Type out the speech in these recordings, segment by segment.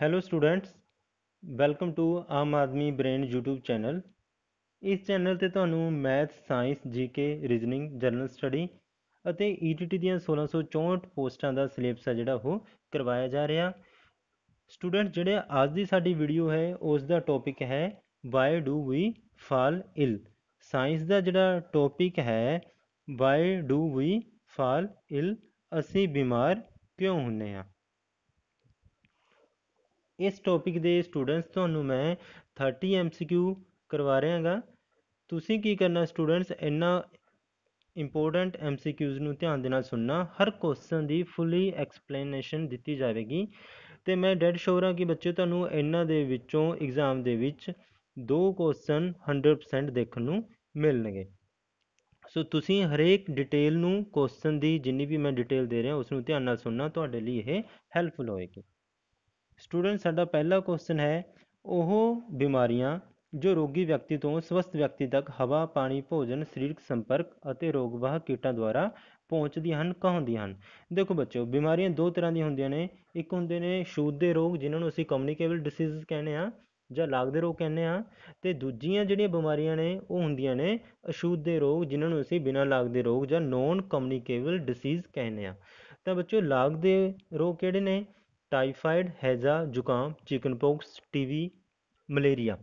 hello students welcome to Aam Aadmi brain YouTube channel ਇਸ channel ਤੇ ਤੁਹਾਨੂੰ math science GK reasoning general study ਅਤੇ ETT ਦੀਆਂ 1664 ਪੋਸਟਾਂ ਦਾ ਸਿਲੇਬਸ ਆ ਜਿਹੜਾ ਉਹ ਕਰਵਾਇਆ ਜਾ ਰਿਹਾ ਸਟੂਡੈਂਟ ਜਿਹੜੇ ਅੱਜ ਦੀ ਸਾਡੀ ਵੀਡੀਓ ਹੈ ਉਸ ਦਾ ਟੌਪਿਕ ਹੈ why do we fall ill science ਦਾ ਜਿਹੜਾ ਟੌਪਿਕ ਹੈ why do we fall ill ਅਸੀਂ ਬਿਮਾਰ ਕਿਉਂ ਹੁੰਨੇ ਆ ਇਸ ਟੌਪਿਕ ਦੇ ਸਟੂਡੈਂਟਸ ਤੁਹਾਨੂੰ ਮੈਂ ਥਰਟੀ ਐਮ ਸੀ ਕਿਊ ਕਰਵਾ ਰਿਹਾ ਹੈਗਾ ਤੁਸੀਂ ਕੀ ਕਰਨਾ ਸਟੂਡੈਂਟਸ ਇੰਨਾ ਇੰਪੋਰਟੈਂਟ ਐਮ ਸੀ ਕਿਊਜ਼ ਨੂੰ ਧਿਆਨ ਦੇ ਨਾਲ ਸੁਣਨਾ ਹਰ ਕੁਐਸਚਨ ਦੀ ਫੁੱਲੀ ਐਕਸਪਲੇਨੇਸ਼ਨ ਦਿੱਤੀ ਜਾਵੇਗੀ ਤੇ ਮੈਂ ਡੈਡ ਸ਼ੋਰ ਹਾਂ ਕਿ ਬੱਚੇ ਤੁਹਾਨੂੰ ਇਹਨਾਂ ਦੇ ਵਿੱਚੋਂ ਐਗਜ਼ਾਮ ਦੇ ਵਿੱਚ ਦੋ ਕੁਐਸਚਨ 100% ਦੇਖਣ ਨੂੰ ਮਿਲਣਗੇ ਸੋ ਤੁਸੀਂ ਹਰੇਕ ਡਿਟੇਲ ਨੂੰ ਕੁਐਸਚਨ ਦੀ ਜਿੰਨੀ ਵੀ ਮੈਂ ਡਿਟੇਲ ਦੇ ਰਿਹਾ ਉਸ ਨੂੰ ਧਿਆਨ ਨਾਲ ਸੁਣਨਾ ਤੁਹਾਡੇ ਲਈ ਇਹ ਹੈਲਪਫੁਲ ਹੋਏਗੀ ਸਟੂਡੈਂਟ ਸਾਡਾ ਪਹਿਲਾ ਕੁਐਸਚਨ ਹੈ ਉਹ ਬਿਮਾਰੀਆਂ ਜੋ ਰੋਗੀ ਵਿਅਕਤੀ ਤੋਂ ਸਵਸਥ ਵਿਅਕਤੀ ਤੱਕ ਹਵਾ ਪਾਣੀ ਭੋਜਨ ਸਰੀਰਕ ਸੰਪਰਕ ਅਤੇ ਰੋਗਵਾਹ ਕੀਟਾਂ ਦੁਆਰਾ ਪਹੁੰਚਦੀਆਂ ਹਨ ਕਹਾਉਂਦੀਆਂ ਹਨ ਦੇਖੋ ਬੱਚਿਓ ਬਿਮਾਰੀਆਂ ਦੋ ਤਰ੍ਹਾਂ ਦੀਆਂ ਹੁੰਦੀਆਂ ਨੇ ਇੱਕ ਹੁੰਦੇ ਨੇ ਸ਼ੂਦ ਦੇ ਰੋਗ ਜਿਨ੍ਹਾਂ ਨੂੰ ਅਸੀਂ ਕਮਿਊਨੀਕੇਬਲ ਡਿਸੀਜ਼ ਕਹਿੰਦੇ ਆ ਜਾਂ ਲਾਗ ਦੇ ਰੋਗ ਕਹਿੰਦੇ ਆ ਤੇ ਦੂਜੀਆਂ ਜਿਹੜੀਆਂ ਬਿਮਾਰੀਆਂ ਨੇ ਉਹ ਹੁੰਦੀਆਂ ਨੇ ਅਸ਼ੂਦ ਦੇ ਰੋਗ ਜਿਨ੍ਹਾਂ ਨੂੰ ਅਸੀਂ ਬਿਨਾਂ ਲਾਗ ਦੇ ਰੋਗ ਜਾਂ ਨੋਨ ਕਮਿਊਨੀਕੇਬਲ ਡਿਸੀਜ਼ ਕਹਿੰਦੇ ਆ ਤਾਂ ਬੱਚਿਓ ਲਾਗ ਦੇ ਰੋਗ ਕਿਹੜੇ ਨੇ ਟਾਈਫਾਈਡ ਹੈਜ਼ਾ ਜ਼ੁਕਾਮ ਚਿਕਨ ਪੌਕਸ ਟੀਵੀ ਮਲੇਰੀਆ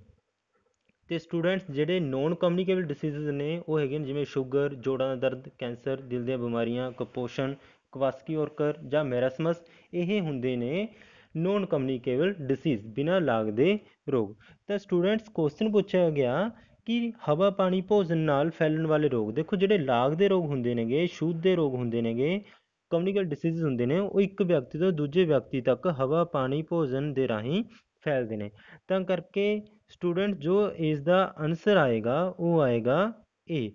ਤੇ ਸਟੂਡੈਂਟਸ ਜਿਹੜੇ ਨੋਨ ਕਮਿਊਨੀਕੇਬਲ ਡਿਸੀਜ਼ਸ ਨੇ ਉਹ ਹੈਗੇ ਨੇ ਜਿਵੇਂ ਸ਼ੂਗਰ ਜੋੜਾਂ ਦਾ ਦਰਦ ਕੈਂਸਰ ਦਿਲ ਦੀਆਂ ਬਿਮਾਰੀਆਂ ਕੁਪੋਸ਼ਣ ਕਵਾਸਕੀ ਔਰਕਰ ਜਾਂ ਮੈਰਾਸਮਸ ਇਹ ਹੁੰਦੇ ਨੇ ਨੋਨ ਕਮਿਊਨੀਕੇਬਲ ਡਿਸੀਜ਼ ਬਿਨਾਂ ਲਾਗ ਦੇ ਰੋਗ ਤਾਂ ਸਟੂਡੈਂਟਸ ਕੁਐਸਚਨ ਪੁੱਛਿਆ ਗਿਆ ਕਿ ਹਵਾ ਪਾਣੀ ਭੋਜਨ ਨਾਲ ਫੈਲਣ ਵਾਲੇ ਰੋਗ ਦੇਖੋ ਜਿਹੜੇ ਲਾਗ ਦੇ ਰੋਗ ਹੁੰਦੇ ਨੇਗੇ ਸ਼ੂਦ ਦੇ ਰੋਗ ਹੁੰਦੇ ਨੇਗੇ ਕਮਿਊਨੀਕਲ ਡਿਸੀਜ਼ ਹੁੰਦੇ ਨੇ ਉਹ ਇੱਕ ਵਿਅਕਤੀ ਤੋਂ ਦੂਜੇ ਵਿਅਕਤੀ ਤੱਕ ਹਵਾ ਪਾਣੀ ਭੋਜਨ ਦੇ ਰਾਹੀਂ ਫੈਲਦੇ ਨੇ ਤਾਂ ਕਰਕੇ ਸਟੂਡੈਂਟ ਜੋ ਇਸ ਦਾ ਆਨਸਰ ਆਏਗਾ ਉਹ ਆਏਗਾ ਏ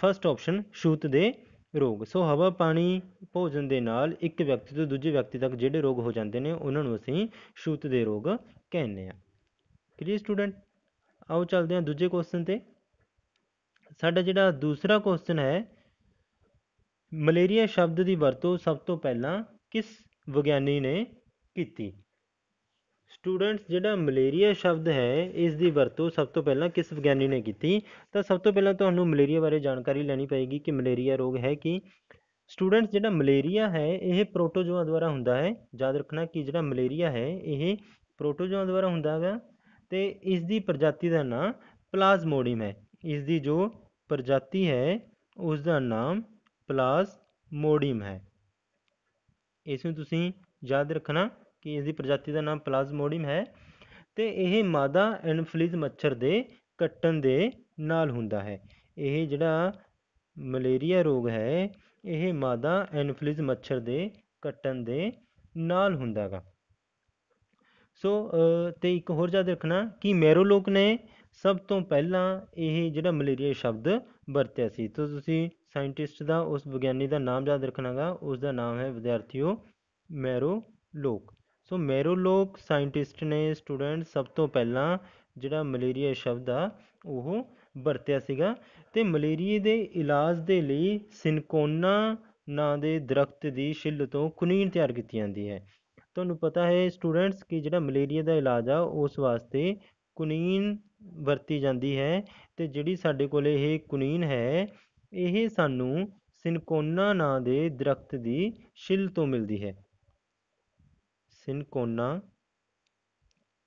ਫਰਸਟ ਆਪਸ਼ਨ ਛੂਤ ਦੇ ਰੋਗ ਸੋ ਹਵਾ ਪਾਣੀ ਭੋਜਨ ਦੇ ਨਾਲ ਇੱਕ ਵਿਅਕਤੀ ਤੋਂ ਦੂਜੇ ਵਿਅਕਤੀ ਤੱਕ ਜਿਹੜੇ ਰੋਗ ਹੋ ਜਾਂਦੇ ਨੇ ਉਹਨਾਂ ਨੂੰ ਅਸੀਂ ਛੂਤ ਦੇ ਰੋਗ ਕਹਿੰਦੇ ਆ ਕਲੀਅਰ ਸਟੂਡੈਂਟ ਆਓ ਚੱਲਦੇ ਆ ਦੂਜੇ ਕੁਐਸਚਨ ਤੇ ਸਾਡਾ ਜਿਹੜਾ ਦੂਸਰਾ ਕੁਐਸਚਨ ਹੈ ਮਲੇਰੀਆ ਸ਼ਬਦ ਦੀ ਵਰਤੋਂ ਸਭ ਤੋਂ ਪਹਿਲਾਂ ਕਿਸ ਵਿਗਿਆਨੀ ਨੇ ਕੀਤੀ ਸਟੂਡੈਂਟਸ ਜਿਹੜਾ ਮਲੇਰੀਆ ਸ਼ਬਦ ਹੈ ਇਸ ਦੀ ਵਰਤੋਂ ਸਭ ਤੋਂ ਪਹਿਲਾਂ ਕਿਸ ਵਿਗਿਆਨੀ ਨੇ ਕੀਤੀ ਤਾਂ ਸਭ ਤੋਂ ਪਹਿਲਾਂ ਤੁਹਾਨੂੰ ਮਲੇਰੀਆ ਬਾਰੇ ਜਾਣਕਾਰੀ ਲੈਣੀ ਪਏਗੀ ਕਿ ਮਲੇਰੀਆ ਰੋਗ ਹੈ ਕਿ ਸਟੂਡੈਂਟਸ ਜਿਹੜਾ ਮਲੇਰੀਆ ਹੈ ਇਹ ਪ੍ਰੋਟੋਜੋਆ ਦੁਆਰਾ ਹੁੰਦਾ ਹੈ ਯਾਦ ਰੱਖਣਾ ਕਿ ਜਿਹੜਾ ਮਲੇਰੀਆ ਹੈ ਇਹ ਪ੍ਰੋਟੋਜੋਆ ਦੁਆਰਾ ਹੁੰਦਾ ਹੈਗਾ ਤੇ ਇਸ ਦੀ ਪ੍ਰਜਾਤੀ ਦਾ ਨਾਮ ਪਲਾਜ਼ਮੋਡੀਅਮ ਹੈ ਇਸ ਦੀ ਜੋ ਪ੍ਰਜਾਤੀ ਹੈ ਉਸ ਦਾ ਨਾਮ ਪਲਾਸ ਮੋਡੀਅਮ ਹੈ ਇਸ ਨੂੰ ਤੁਸੀਂ ਯਾਦ ਰੱਖਣਾ ਕਿ ਇਸ ਦੀ ਪ੍ਰਜਾਤੀ ਦਾ ਨਾਮ ਪਲਾਜ਼ਮੋਡੀਅਮ ਹੈ ਤੇ ਇਹ ਮਾਦਾ ਐਨਫਲਿਜ ਮੱਛਰ ਦੇ ਕੱਟਣ ਦੇ ਨਾਲ ਹੁੰਦਾ ਹੈ ਇਹ ਜਿਹੜਾ ਮਲੇਰੀਆ ਰੋਗ ਹੈ ਇਹ ਮਾਦਾ ਐਨਫਲਿਜ ਮੱਛਰ ਦੇ ਕੱਟਣ ਦੇ ਨਾਲ ਹੁੰਦਾਗਾ ਸੋ ਤੇ ਇੱਕ ਹੋਰ ਯਾਦ ਰੱਖਣਾ ਕਿ ਮੈਰੋਲੋਕ ਨੇ ਸਭ ਤੋਂ ਪਹਿਲਾਂ ਇਹ ਜਿਹੜਾ ਮਲੇਰੀਆ ਸ਼ਬਦ ਵਰਤਿਆ ਸੀ ਤਾਂ ਤੁਸੀਂ ਸਾਇੰਟਿਸਟ ਦਾ ਉਸ ਵਿਗਿਆਨੀ ਦਾ ਨਾਮ ਯਾਦ ਰੱਖਣਾਗਾ ਉਸ ਦਾ ਨਾਮ ਹੈ ਵਿਦਿਆਰਥੀਓ ਮੈਰੋ ਲੋਕ ਸੋ ਮੈਰੋ ਲੋਕ ਸਾਇੰਟਿਸਟ ਨੇ ਸਟੂਡੈਂਟ ਸਭ ਤੋਂ ਪਹਿਲਾਂ ਜਿਹੜਾ ਮਲੇਰੀਆ ਸ਼ਬਦ ਆ ਉਹ ਵਰਤਿਆ ਸੀਗਾ ਤੇ ਮਲੇਰੀਏ ਦੇ ਇਲਾਜ ਦੇ ਲਈ ਸਿਨਕੋਨਾ ਨਾਂ ਦੇ ਦਰਖਤ ਦੀ ਛਿੱਲ ਤੋਂ ਕੁਨੀਨ ਤਿਆਰ ਕੀਤੀ ਜਾਂਦੀ ਹੈ ਤੁਹਾਨੂੰ ਪਤਾ ਹੈ ਸਟੂਡੈਂਟਸ ਕਿ ਜਿਹੜਾ ਮਲੇਰੀਆ ਦਾ ਇਲਾਜ ਆ ਉਸ ਵਾਸਤੇ ਕੁਨੀਨ ਵਰਤੀ ਜਾਂਦੀ ਹੈ ਤੇ ਜਿਹੜੀ ਸਾਡੇ ਕੋਲੇ ਇਹ ਕੁਨੀਨ ਹੈ ਇਹ ਸਾਨੂੰ ਸਿਨਕੋਨਾ ਨਾਂ ਦੇ ਦਰਖਤ ਦੀ ਛਿੱਲ ਤੋਂ ਮਿਲਦੀ ਹੈ ਸਿਨਕੋਨਾ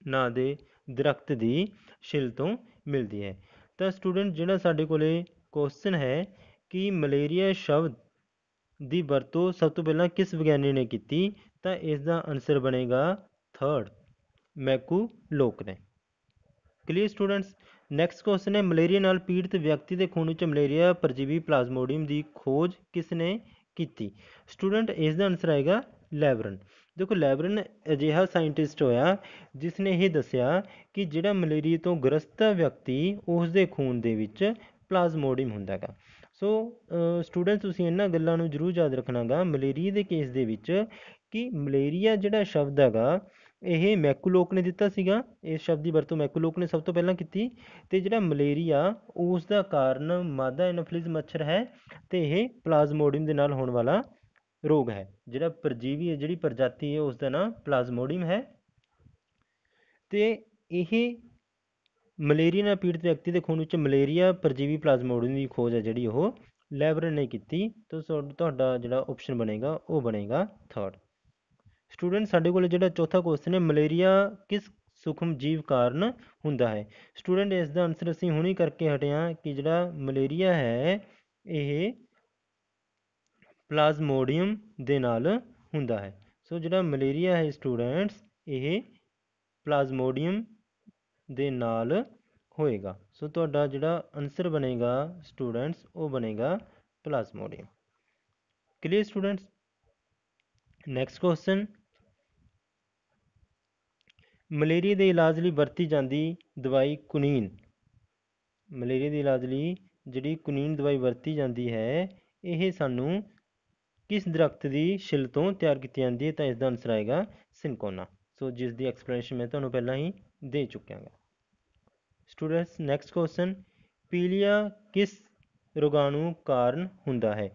ਨਾਂ ਦੇ ਦਰਖਤ ਦੀ ਛਿੱਲ ਤੋਂ ਮਿਲਦੀ ਹੈ ਤਾਂ ਸਟੂਡੈਂਟ ਜਿਹੜਾ ਸਾਡੇ ਕੋਲੇ ਕੁਐਸਚਨ ਹੈ ਕਿ ਮਲੇਰੀਆ ਸ਼ਬਦ ਦੀ ਵਰਤੋਂ ਸਭ ਤੋਂ ਪਹਿਲਾਂ ਕਿਸ ਵਿਗਿਆਨੀ ਨੇ ਕੀਤੀ ਤਾਂ ਇਸ ਦਾ ਆਨਸਰ ਬਣੇਗਾ ਥਰਡ ਮੈਕੂ ਲੋਕ ਨੇ ਕਲੀਅਰ ਸਟੂਡੈਂਟਸ ਨੈਕਸਟ ਕੁਐਸਚਨ ਹੈ ਮਲੇਰੀਆ ਨਾਲ ਪੀੜਤ ਵਿਅਕਤੀ ਦੇ ਖੂਨ ਵਿੱਚ ਮਲੇਰੀਆ ਪਰਜੀਵੀ ਪਲਾਜ਼ਮੋਡੀਅਮ ਦੀ ਖੋਜ ਕਿਸ ਨੇ ਕੀਤੀ ਸਟੂਡੈਂਟ ਇਸ ਦਾ ਆਨਸਰ ਆਏਗਾ ਲੈਬਰਨ ਦੇਖੋ ਲੈਬਰਨ ਅਜਿਹਾ ਸਾਇੰਟਿਸਟ ਹੋਇਆ ਜਿਸ ਨੇ ਇਹ ਦੱਸਿਆ ਕਿ ਜਿਹੜਾ ਮਲੇਰੀਆ ਤੋਂ ਗ੍ਰਸਤ ਵਿਅਕਤੀ ਉਸ ਦੇ ਖੂਨ ਦੇ ਵਿੱਚ ਪਲਾਜ਼ਮੋਡੀਅਮ ਹੁੰਦਾ ਹੈਗਾ ਸੋ ਸਟੂਡੈਂਟ ਤੁਸੀਂ ਇਹਨਾਂ ਗੱਲਾਂ ਨੂੰ ਜ਼ਰੂਰ ਯਾਦ ਰੱਖਣਾਗਾ ਮਲੇਰੀਆ ਦੇ ਕੇਸ ਦੇ ਵਿੱਚ ਕਿ ਮਲੇਰੀਆ ਜਿਹੜਾ ਸ਼ਬਦ ਹੈਗਾ ਇਹ ਮੈਕੂਲੋਕ ਨੇ ਦਿੱਤਾ ਸੀਗਾ ਇਸ ਸ਼ਬਦ ਦੀ ਵਰਤੋਂ ਮੈਕੂਲੋਕ ਨੇ ਸਭ ਤੋਂ ਪਹਿਲਾਂ ਕੀਤੀ ਤੇ ਜਿਹੜਾ ਮਲੇਰੀਆ ਉਸ ਦਾ ਕਾਰਨ ਮਾਦਾ ਇਨਫਲੂਇਜ਼ ਮੱਛਰ ਹੈ ਤੇ ਇਹ ਪਲਾਜ਼ਮੋਡੀਅਮ ਦੇ ਨਾਲ ਹੋਣ ਵਾਲਾ ਰੋਗ ਹੈ ਜਿਹੜਾ ਪਰਜੀਵੀ ਹੈ ਜਿਹੜੀ ਪ੍ਰਜਾਤੀ ਹੈ ਉਸ ਦਾ ਨਾਮ ਪਲਾਜ਼ਮੋਡੀਅਮ ਹੈ ਤੇ ਇਹ ਮਲੇਰੀਆ ਨਾਲ ਪੀੜਤ ਵਿਅਕਤੀ ਦੇ ਖੂਨ ਵਿੱਚ ਮਲੇਰੀਆ ਪਰਜੀਵੀ ਪਲਾਜ਼ਮੋਡੀਅਮ ਦੀ ਖੋਜ ਹੈ ਜਿਹੜੀ ਉਹ ਲੈਬਰ ਨੇ ਕੀਤੀ ਤਾਂ ਤੁਹਾਡਾ ਜਿਹੜਾ ਆਪਸ਼ਨ ਬਣੇਗਾ ਉਹ ਬਣੇਗਾ ਥਰਡ ਸਟੂਡੈਂਟ ਸਾਡੇ ਕੋਲ ਜਿਹੜਾ ਚੌਥਾ ਕੁਐਸਚਨ ਹੈ ਮਲੇਰੀਆ ਕਿਸ ਸੂਖਮ ਜੀਵ ਕਾਰਨ ਹੁੰਦਾ ਹੈ ਸਟੂਡੈਂਟ ਇਸ ਦਾ ਆਨਸਰ ਅਸੀਂ ਹੁਣੇ ਕਰਕੇ ਹਟਿਆ ਕਿ ਜਿਹੜਾ ਮਲੇਰੀਆ ਹੈ ਇਹ ਪਲਾਜ਼ਮੋਡੀਅਮ ਦੇ ਨਾਲ ਹੁੰਦਾ ਹੈ ਸੋ ਜਿਹੜਾ ਮਲੇਰੀਆ ਹੈ ਸਟੂਡੈਂਟਸ ਇਹ ਪਲਾਜ਼ਮੋਡੀਅਮ ਦੇ ਨਾਲ ਹੋਏਗਾ ਸੋ ਤੁਹਾਡਾ ਜਿਹੜਾ ਆਨਸਰ ਬਣੇਗਾ ਸਟੂਡੈਂਟਸ ਉਹ ਬਣੇਗਾ plasmodium clear students next question malaria ਦੇ ਇਲਾਜ ਲਈ ਵਰਤੀ ਜਾਂਦੀ ਦਵਾਈ ਕੁਨੀਨ ਮਲੇਰੀਆ ਦੇ ਇਲਾਜ ਲਈ ਜਿਹੜੀ ਕੁਨੀਨ ਦਵਾਈ ਵਰਤੀ ਜਾਂਦੀ ਹੈ ਇਹ ਸਾਨੂੰ ਕਿਸ ਦਰਖਤ ਦੀ ਛਿਲ ਤੋਂ ਤਿਆਰ ਕੀਤੀ ਜਾਂਦੀ ਹੈ ਤਾਂ ਇਸ ਦਾ ਆਨਸਰ ਆਏਗਾ ਸਿਨਕੋਨਾ ਸੋ ਜਿਸ ਦੀ ਐਕਸਪਲੇਨੇਸ਼ਨ ਮੈਂ ਤੁਹਾਨੂੰ ਪਹਿਲਾਂ ਹੀ ਦੇ ਚੁੱਕਿਆ ਹਾਂ ਸਟੂਡੈਂਟਸ ਨੈਕਸਟ ਕੁਐਸਚਨ ਪੀਲੀਆ ਕਿਸ ਰੋਗਾਣੂ ਕਾਰਨ ਹੁੰਦਾ ਹੈ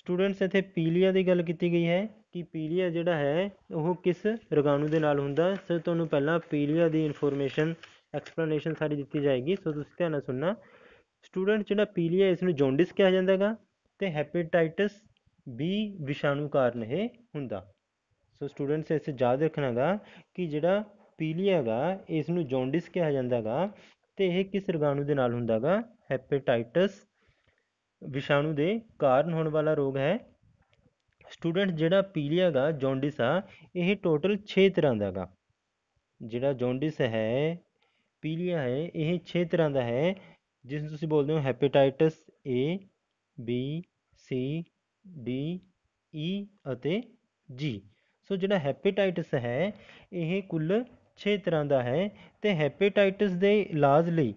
ਸਟੂਡੈਂਟਸ ਇੱਥੇ ਪੀਲੀਆ ਦੀ ਗੱਲ ਕੀਤੀ ਗਈ ਹੈ ਕਿ ਪੀਲੀਆ ਜਿਹੜਾ ਹੈ ਉਹ ਕਿਸ ਰੋਗਾਣੂ ਦੇ ਨਾਲ ਹੁੰਦਾ ਸਰ ਤੁਹਾਨੂੰ ਪਹਿਲਾਂ ਪੀਲੀਆ ਦੀ ਇਨਫੋਰਮੇਸ਼ਨ ਐਕਸਪਲੇਨੇਸ਼ਨ ਸਾਰੀ ਦਿੱਤੀ ਜਾਏਗੀ ਸੋ ਤੁਸੀਂ ਧਿਆਨ ਨਾਲ ਸੁਣਨਾ ਸਟੂਡੈਂਟ ਜਿਹੜਾ ਪੀਲੀਆ ਇਸ ਨੂੰ ਜੌਂਡਿਸ ਕਿਹਾ ਜਾਂਦਾ ਹੈਗਾ ਤੇ ਹੈਪੇਟਾਈਟਸ ਬੀ ਵਿਸ਼ਾਣੂ ਕਾਰਨ ਇਹ ਹੁੰਦਾ ਸੋ ਸਟੂਡੈਂਟਸ ਇਸ ਯਾਦ ਰੱਖਣਾਗਾ ਕਿ ਜਿਹੜਾ ਪੀਲੀਆ ਹੈਗਾ ਇਸ ਨੂੰ ਜੌਂਡਿਸ ਕਿਹਾ ਜਾਂਦਾ ਹੈਗਾ ਤੇ ਇਹ ਕਿਸ ਰੋਗਾਣੂ ਦੇ ਨਾਲ ਹੁੰਦਾਗਾ ਹੈਪੇਟਾਈਟਸ ਵਿਸ਼ਾਣੂ ਦੇ ਕਾਰਨ ਹੋਣ ਵਾਲਾ ਰੋਗ ਹੈ ਸਟੂਡੈਂਟ ਜਿਹੜਾ ਪੀਲੀਆ ਗਾ ਜੌਂਡਿਸ ਆ ਇਹ ਟੋਟਲ 6 ਤਰ੍ਹਾਂ ਦਾ ਹੈਗਾ ਜਿਹੜਾ ਜੌਂਡਿਸ ਹੈ ਪੀਲੀਆ ਹੈ ਇਹ 6 ਤਰ੍ਹਾਂ ਦਾ ਹੈ ਜਿਸ ਨੂੰ ਤੁਸੀਂ ਬੋਲਦੇ ਹੋ hepatitis A B C D E ਅਤੇ G ਸੋ ਜਿਹੜਾ ਹੈਪੇਟਾਈਟਸ ਹੈ ਇਹ ਕੁੱਲ 6 ਤਰ੍ਹਾਂ ਦਾ ਹੈ ਤੇ ਹੈਪੇਟਾਈਟਸ ਦੇ ਇਲਾਜ ਲਈ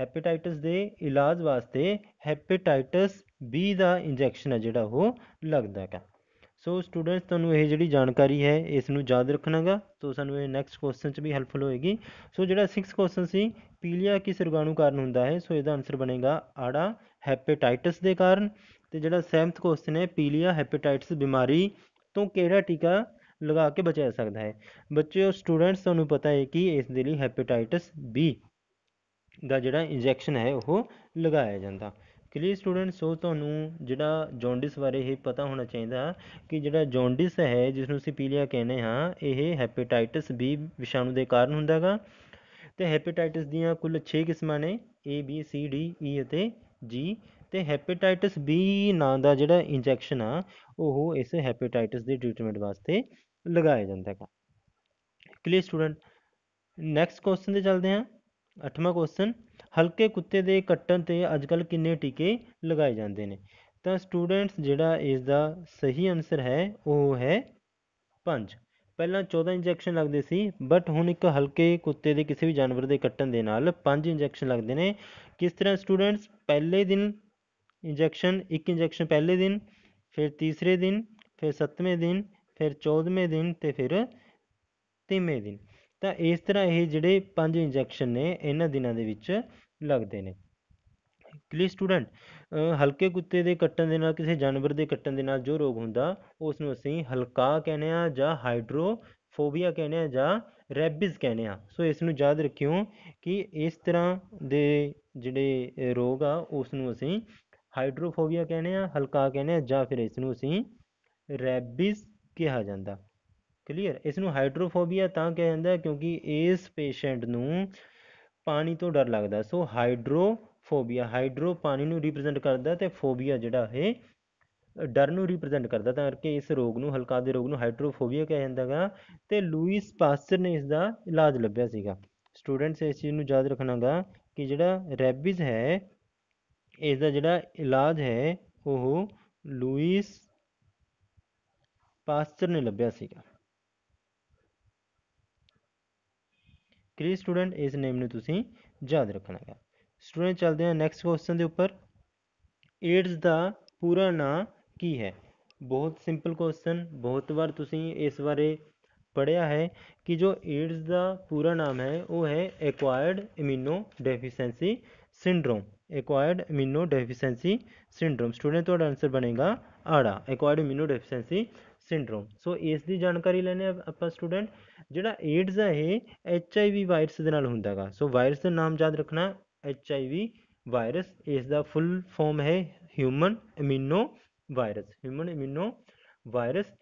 ਹੈਪੇਟਾਈਟਸ ਦੇ ਇਲਾਜ ਵਾਸਤੇ ਹੈਪੇਟਾਈਟਸ ਬੀ ਦਾ ਇੰਜੈਕਸ਼ਨ ਹੈ ਜਿਹੜਾ ਉਹ ਲੱਗਦਾ ਹੈ ਸੋ ਸਟੂਡੈਂਟਸ ਤੁਹਾਨੂੰ ਇਹ ਜਿਹੜੀ ਜਾਣਕਾਰੀ ਹੈ ਇਸ ਨੂੰ ਯਾਦ ਰੱਖਣਾਗਾ ਸੋ ਸਾਨੂੰ ਇਹ ਨੈਕਸਟ ਕੁਐਸਚਨ 'ਚ ਵੀ ਹੈਲਪਫੁਲ ਹੋਏਗੀ ਸੋ ਜਿਹੜਾ 6th ਕੁਐਸਚਨ ਸੀ ਪੀਲੀਆ ਕਿਸ ਰੋਗਾਣੂ ਕਾਰਨ ਹੁੰਦਾ ਹੈ ਸੋ ਇਹਦਾ ਆਨਸਰ ਬਣੇਗਾ ਆੜਾ ਹੈਪੇਟਾਈਟਸ ਦੇ ਕਾਰਨ ਤੇ ਜਿਹੜਾ 7th ਕੁਐਸਚਨ ਹੈ ਪੀਲੀਆ ਹੈਪੇਟਾਈਟਸ ਬਿਮਾਰੀ ਤੋਂ ਕਿਹੜਾ ਟੀਕਾ ਲਗਾ ਕੇ ਬਚਾਇਆ ਸਕਦਾ ਹੈ ਬੱਚਿਓ ਸਟੂਡੈਂਟਸ ਤੁਹਾਨੂੰ ਪਤਾ ਹੈ ਕਿ ਇਸ ਦੇ ਲਈ ਹੈਪੇਟਾਈਟਸ ਬੀ ਦਾ ਜਿਹੜਾ ਇੰਜੈਕਸ਼ਨ ਹੈ ਉਹ ਲਗਾਇਆ ਜਾਂਦਾ ਕਲੀਅਰ ਸਟੂਡੈਂਟ ਸੋ ਤੁਹਾਨੂੰ ਜਿਹੜਾ ਜੌਂਡਿਸ ਬਾਰੇ ਇਹ ਪਤਾ ਹੋਣਾ ਚਾਹੀਦਾ ਕਿ ਜਿਹੜਾ ਜੌਂਡਿਸ ਹੈ ਜਿਸ ਨੂੰ ਅਸੀਂ ਪੀਲੀਆ ਕਹਿੰਦੇ ਹਾਂ ਇਹ ਹੈਪੇਟਾਈਟਸ ਬੀ ਵਿਸ਼ਾਣੂ ਦੇ ਕਾਰਨ ਹੁੰਦਾ ਹੈਗਾ ਤੇ ਹੈਪੇਟਾਈਟਸ ਦੀਆਂ ਕੁੱਲ 6 ਕਿਸਮਾਂ ਨੇ A B C D E ਅਤੇ G ਤੇ ਹੈਪੇਟਾਈਟਸ B ਨਾਂ ਦਾ ਜਿਹੜਾ ਇੰਜੈਕਸ਼ਨ ਆ ਉਹ ਇਸ ਹੈਪੇਟਾਈਟਸ ਦੇ ਟ੍ਰੀਟਮੈਂਟ ਵਾਸਤੇ ਲਗਾਇਆ ਜਾਂਦਾ ਹੈਗਾ ਕਲੀਅਰ ਸਟੂਡੈਂਟ ਨੈਕਸਟ ਕੁਐਸਚਨ ਤੇ ਚੱਲਦੇ ਹਾਂ ਅੱਠਵਾਂ ਕੁਐਸਚਨ ਹਲਕੇ ਕੁੱਤੇ ਦੇ ਕੱਟਣ ਤੇ ਅੱਜਕੱਲ ਕਿੰਨੇ ਟੀਕੇ ਲਗਾਏ ਜਾਂਦੇ ਨੇ ਤਾਂ ਸਟੂਡੈਂਟਸ ਜਿਹੜਾ ਇਸ ਦਾ ਸਹੀ ਆਨਸਰ ਹੈ ਉਹ ਹੈ 5 ਪਹਿਲਾਂ 14 ਇੰਜੈਕਸ਼ਨ ਲੱਗਦੇ ਸੀ ਬਟ ਹੁਣ ਇੱਕ ਹਲਕੇ ਕੁੱਤੇ ਦੇ ਕਿਸੇ ਵੀ ਜਾਨਵਰ ਦੇ ਕੱਟਣ ਦੇ ਨਾਲ 5 ਇੰਜੈਕਸ਼ਨ ਲੱਗਦੇ ਨੇ ਕਿਸ ਤਰ੍ਹਾਂ ਸਟੂਡੈਂਟਸ ਪਹਿਲੇ ਦਿਨ ਇੰਜੈਕਸ਼ਨ ਇੱਕ ਇੰਜੈਕਸ਼ਨ ਪਹਿਲੇ ਦਿਨ ਫਿਰ ਤੀਸਰੇ ਦਿਨ ਫਿਰ ਸੱਤਵੇਂ ਦਿਨ ਫਿਰ 14ਵੇਂ ਦਿਨ ਤੇ ਫਿਰ ਤੀਵੇਂ ਦਿਨ ਤਾਂ ਇਸ ਤਰ੍ਹਾਂ ਇਹ ਜਿਹੜੇ ਪੰਜ ਇੰਜੈਕਸ਼ਨ ਨੇ ਇਹਨਾਂ ਦਿਨਾਂ ਦੇ ਵਿੱਚ ਲੱਗਦੇ ਨੇ ਕਲੀ ਸਟੂਡੈਂਟ ਹਲਕੇ ਕੁੱਤੇ ਦੇ ਕੱਟਣ ਦੇ ਨਾਲ ਕਿਸੇ ਜਾਨਵਰ ਦੇ ਕੱਟਣ ਦੇ ਨਾਲ ਜੋ ਰੋਗ ਹੁੰਦਾ ਉਸ ਨੂੰ ਅਸੀਂ ਹਲਕਾ ਕਹਿੰਦੇ ਆ ਜਾਂ ਹਾਈਡਰੋਫੋਬੀਆ ਕਹਿੰਦੇ ਆ ਜਾਂ ਰੈਬਿਸ ਕਹਿੰਦੇ ਆ ਸੋ ਇਸ ਨੂੰ ਯਾਦ ਰੱਖਿਓ ਕਿ ਇਸ ਤਰ੍ਹਾਂ ਦੇ ਜਿਹੜੇ ਰੋਗ ਆ ਉਸ ਨੂੰ ਅਸੀਂ ਹਾਈਡਰੋਫੋਬੀਆ ਕਹਿੰਦੇ ਆ ਹਲਕਾ ਕਹਿੰਦੇ ਆ ਜਾਂ ਫਿਰ ਇਸ ਨੂੰ ਅਸੀਂ ਰੈਬਿਸ ਕਿਹਾ ਜਾਂਦਾ ਕਲੀਅਰ ਇਸ ਨੂੰ ਹਾਈਡਰੋਫੋਬੀਆ ਤਾਂ ਕਿਹਾ ਜਾਂਦਾ ਕਿਉਂਕਿ ਇਸ ਪੇਸ਼ੈਂਟ ਨੂੰ ਪਾਣੀ ਤੋਂ ਡਰ ਲੱਗਦਾ ਸੋ ਹਾਈਡਰੋਫੋਬੀਆ ਹਾਈਡਰੋ ਪਾਣੀ ਨੂੰ ਰਿਪਰੈਜ਼ੈਂਟ ਕਰਦਾ ਤੇ ਫੋਬੀਆ ਜਿਹੜਾ ਇਹ ਡਰ ਨੂੰ ਰਿਪਰੈਜ਼ੈਂਟ ਕਰਦਾ ਤਾਂ ਕਰਕੇ ਇਸ ਰੋਗ ਨੂੰ ਹਲਕਾ ਦੇ ਰੋਗ ਨੂੰ ਹਾਈਡਰੋਫੋਬੀਆ ਕਿਹਾ ਜਾਂਦਾਗਾ ਤੇ ਲੂਈਸ ਪਾਸਚਰ ਨੇ ਇਸ ਦਾ ਇਲਾਜ ਲੱਭਿਆ ਸੀਗਾ ਸਟੂਡੈਂਟਸ ਇਸ ਚੀਜ਼ ਨੂੰ ਯਾਦ ਰੱਖਣਾਗਾ ਕਿ ਜਿਹੜਾ ਰੈਬਿਜ਼ ਹੈ ਇਸ ਦਾ ਜਿਹੜਾ ਇਲਾਜ ਹੈ ਉਹ ਲੂਈਸ ਪਾਸਚਰ ਨੇ ਲੱਭਿਆ ਸੀਗਾ ਕ੍ਰੀ ਸਟੂਡੈਂਟ ਇਸ ਨੇਮ ਨੂੰ ਤੁਸੀਂ ਯਾਦ ਰੱਖਣਾ ਹੈ ਸਟੂਡੈਂਟ ਚਲਦੇ ਹਾਂ ਨੈਕਸਟ ਕੁਐਸਚਨ ਦੇ ਉੱਪਰ ਏਡਜ਼ ਦਾ ਪੂਰਾ ਨਾਮ ਕੀ ਹੈ ਬਹੁਤ ਸਿੰਪਲ ਕੁਐਸਚਨ ਬਹੁਤ ਵਾਰ ਤੁਸੀਂ ਇਸ ਬਾਰੇ ਪੜਿਆ ਹੈ ਕਿ ਜੋ ਏਡਜ਼ ਦਾ ਪੂਰਾ ਨਾਮ ਹੈ ਉਹ ਹੈ acquired immuno deficiency syndrome acquired immuno deficiency syndrome student ਤੁਹਾਡਾ ਆਨਸਰ ਬਣੇਗਾ ਆੜਾ acquired immuno deficiency syndrome so ਇਸ ਦੀ ਜਾਣਕਾਰੀ ਲੈਣੇ ਆਪਾਂ ਸਟੂਡੈਂਟ ਜਿਹੜਾ ਏਡਜ਼ ਹੈ ਇਹ ਐਚ ਆਈ ਵੀ ਵਾਇਰਸ ਦੇ ਨਾਲ ਹੁੰਦਾ ਹੈਗਾ ਸੋ ਵਾਇਰਸ ਦਾ ਨਾਮ ਯਾਦ ਰੱਖਣਾ ਐਚ ਆਈ ਵੀ ਵਾਇਰਸ ਇਸ ਦਾ ਫੁੱਲ ਫਾਰਮ ਹੈ human amino virus human amino virus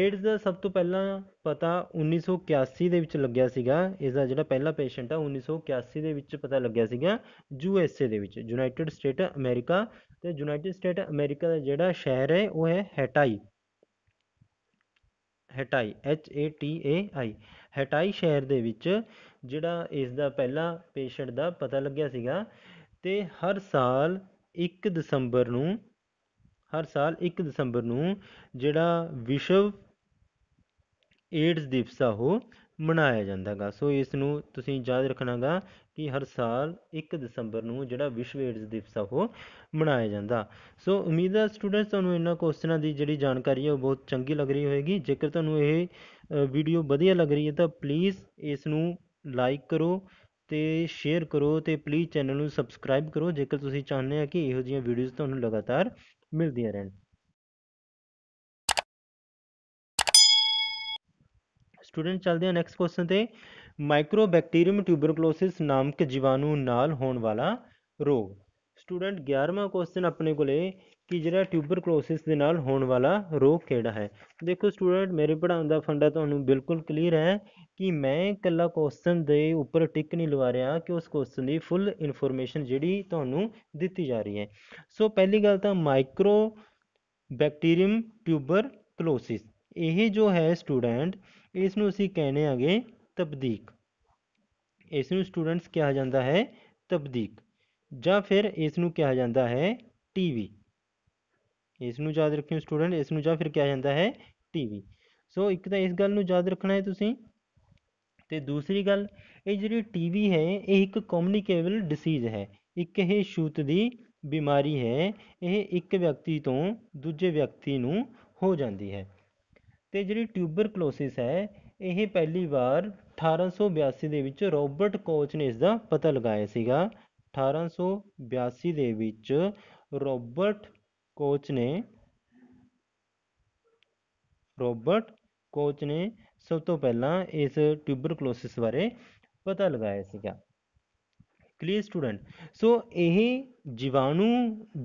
AIDS ਦਾ ਸਭ ਤੋਂ ਪਹਿਲਾਂ ਪਤਾ 1981 ਦੇ ਵਿੱਚ ਲੱਗਿਆ ਸੀਗਾ ਇਸ ਦਾ ਜਿਹੜਾ ਪਹਿਲਾ ਪੇਸ਼ੈਂਟ ਆ 1981 ਦੇ ਵਿੱਚ ਪਤਾ ਲੱਗਿਆ ਸੀਗਾ ਯੂ ਐਸ ਏ ਦੇ ਵਿੱਚ ਯੂਨਾਈਟਿਡ ਸਟੇਟ ਅਮਰੀਕਾ ਤੇ ਯੂਨਾਈਟਿਡ ਸਟੇਟ ਅਮਰੀਕਾ ਦਾ ਜਿਹੜਾ ਸ਼ਹਿਰ ਹੈ ਉਹ ਹੈ ਹੈਟਾਈ ਹਟਾਈ H A T A I ਹਟਾਈ ਸ਼ਹਿਰ ਦੇ ਵਿੱਚ ਜਿਹੜਾ ਇਸ ਦਾ ਪਹਿਲਾ ਪੇਸ਼ੈਂਟ ਦਾ ਪਤਾ ਲੱਗਿਆ ਸੀਗਾ ਤੇ ਹਰ ਸਾਲ ਇੱਕ ਦਸੰਬਰ ਨੂੰ ਹਰ ਸਾਲ ਇੱਕ ਦਸੰਬਰ ਨੂੰ ਜਿਹੜਾ ਵਿਸ਼ਵ ਏਡਜ਼ ਦਿਵਸ ਆ ਉਹ ਮਨਾਇਆ ਜਾਂਦਾ ਗਾ ਸੋ ਇਸ ਨੂੰ ਤੁਸੀਂ ਯਾਦ ਰੱਖਣਾ ਗਾ ਕਿ ਹਰ ਸਾਲ 1 ਦਸੰਬਰ ਨੂੰ ਜਿਹੜਾ ਵਿਸ਼ਵ ਏਡਜ਼ ਦਿਵਸ ਆ ਉਹ ਮਨਾਇਆ ਜਾਂਦਾ ਸੋ ਉਮੀਦ ਹੈ ਸਟੂਡੈਂਟਸ ਤੁਹਾਨੂੰ ਇਹਨਾਂ ਕੁਐਸਚਨਾਂ ਦੀ ਜਿਹੜੀ ਜਾਣਕਾਰੀ ਹੈ ਉਹ ਬਹੁਤ ਚੰਗੀ ਲੱਗ ਰਹੀ ਹੋਏਗੀ ਜੇਕਰ ਤੁਹਾਨੂੰ ਇਹ ਵੀਡੀਓ ਵਧੀਆ ਲੱਗ ਰਹੀ ਹੈ ਤਾਂ ਪਲੀਜ਼ ਇਸ ਨੂੰ ਲਾਈਕ ਕਰੋ ਤੇ ਸ਼ੇਅਰ ਕਰੋ ਤੇ ਪਲੀਜ਼ ਚੈਨਲ ਨੂੰ ਸਬਸਕ੍ਰਾਈਬ ਕਰੋ ਜੇਕਰ ਤੁਸੀਂ ਚਾਹੁੰਦੇ ਆ ਕਿ ਇਹੋ ਜਿਹੀਆਂ ਵੀਡੀਓਜ਼ ਤੁਹਾਨੂੰ ਲਗਾਤਾਰ ਮਿਲਦੀਆਂ ਰਹਿਣ ਸਟੂਡੈਂਟ ਚੱਲਦੇ ਹਾਂ ਨੈਕਸਟ ਕੁਐਸਚਨ ਤੇ ਮਾਈਕਰੋਬੈਕਟੀਰੀਅਮ ਟਿਊਬਰਕਲੋਸਿਸ ਨਾਮਕ ਜੀਵਾਣੂ ਨਾਲ ਹੋਣ ਵਾਲਾ ਰੋਗ ਸਟੂਡੈਂਟ 11ਵਾਂ ਕੁਐਸਚਨ ਆਪਣੇ ਕੋਲੇ ਕਿ ਜਿਹੜਾ ਟਿਊਬਰਕਲੋਸਿਸ ਦੇ ਨਾਲ ਹੋਣ ਵਾਲਾ ਰੋਗ ਕਿਹੜਾ ਹੈ ਦੇਖੋ ਸਟੂਡੈਂਟ ਮੇਰੇ ਪੜਾਉਣ ਦਾ ਫੰਡਾ ਤੁਹਾਨੂੰ ਬਿਲਕੁਲ ਕਲੀਅਰ ਹੈ ਕਿ ਮੈਂ ਇਕੱਲਾ ਕੁਐਸਚਨ ਦੇ ਉੱਪਰ ਟਿਕ ਨਹੀਂ ਲਵਾ ਰਿਹਾ ਕਿ ਉਸ ਕੁਐਸਚਨ ਦੀ ਫੁੱਲ ਇਨਫੋਰਮੇਸ਼ਨ ਜਿਹੜੀ ਤੁਹਾਨੂੰ ਦਿੱਤੀ ਜਾ ਰਹੀ ਹੈ ਸੋ ਪਹਿਲੀ ਗੱਲ ਤਾਂ ਮਾਈਕਰੋ ਬੈਕਟੀਰੀਅਮ ਟਿਊਬਰਕਲੋਸਿਸ ਇਹ ਜੋ ਹੈ ਸਟੂਡੈਂਟ ਇਸ ਨੂੰ ਅਸੀਂ ਕਹਿੰਦੇ ਆਗੇ ਤਬਦੀਕ ਇਸ ਨੂੰ ਸਟੂਡੈਂਟਸ ਕਿਹਾ ਜਾਂਦਾ ਹੈ ਤਬਦੀਕ ਜਾਂ ਫਿਰ ਇਸ ਨੂੰ ਕਿਹਾ ਜਾਂਦਾ ਹੈ ਟੀਵੀ ਇਸ ਨੂੰ ਯਾਦ ਰੱਖਿਓ ਸਟੂਡੈਂਟ ਇਸ ਨੂੰ ਜਾਂ ਫਿਰ ਕਿਹਾ ਜਾਂਦਾ ਹੈ ਟੀਵੀ ਸੋ ਇੱਕ ਤਾਂ ਇਸ ਗੱਲ ਨੂੰ ਯਾਦ ਰੱਖਣਾ ਹੈ ਤੁਸੀਂ ਤੇ ਦੂਸਰੀ ਗੱਲ ਇਹ ਜਿਹੜੀ ਟੀਵੀ ਹੈ ਇਹ ਇੱਕ ਕਮਿਊਨੀਕੇਬਲ ਡਿਸੀਜ਼ ਹੈ ਇੱਕ ਇਹ ਛੂਤ ਦੀ ਬਿਮਾਰੀ ਹੈ ਇਹ ਇੱਕ ਵਿਅਕਤੀ ਤੋਂ ਦੂਜੇ ਵਿਅਕਤੀ ਨੂੰ ਹੋ ਜਾਂਦੀ ਹੈ ਅਤੇ ਜਿਹੜੀ ਟਿਊਬਰਕਲੋਸਿਸ ਹੈ ਇਹ ਪਹਿਲੀ ਵਾਰ ਅਠਾਰਾਂ ਸੌ ਬਿਆਸੀ ਦੇ ਵਿੱਚ ਰੋਬਰਟ ਕੋਚ ਨੇ ਇਸਦਾ ਪਤਾ ਲਗਾਇਆ ਸੀਗਾ ਅਠਾਰਾਂ ਸੌ ਬਿਆਸੀ ਦੇ ਵਿੱਚ ਰੋਬਰਟ ਕੋਚ ਨੇ ਰੋਬਰਟ ਕੋਚ ਨੇ ਸਭ ਤੋਂ ਪਹਿਲਾਂ ਇਸ ਟਿਊਬਰਕਲੋਸਿਸ ਬਾਰੇ ਪਤਾ ਲਗਾਇਆ ਸੀਗਾ ਕਲੀਅਰ ਸਟੂਡੈਂਟ ਸੋ ਇਹ ਜੀਵਾਣੂ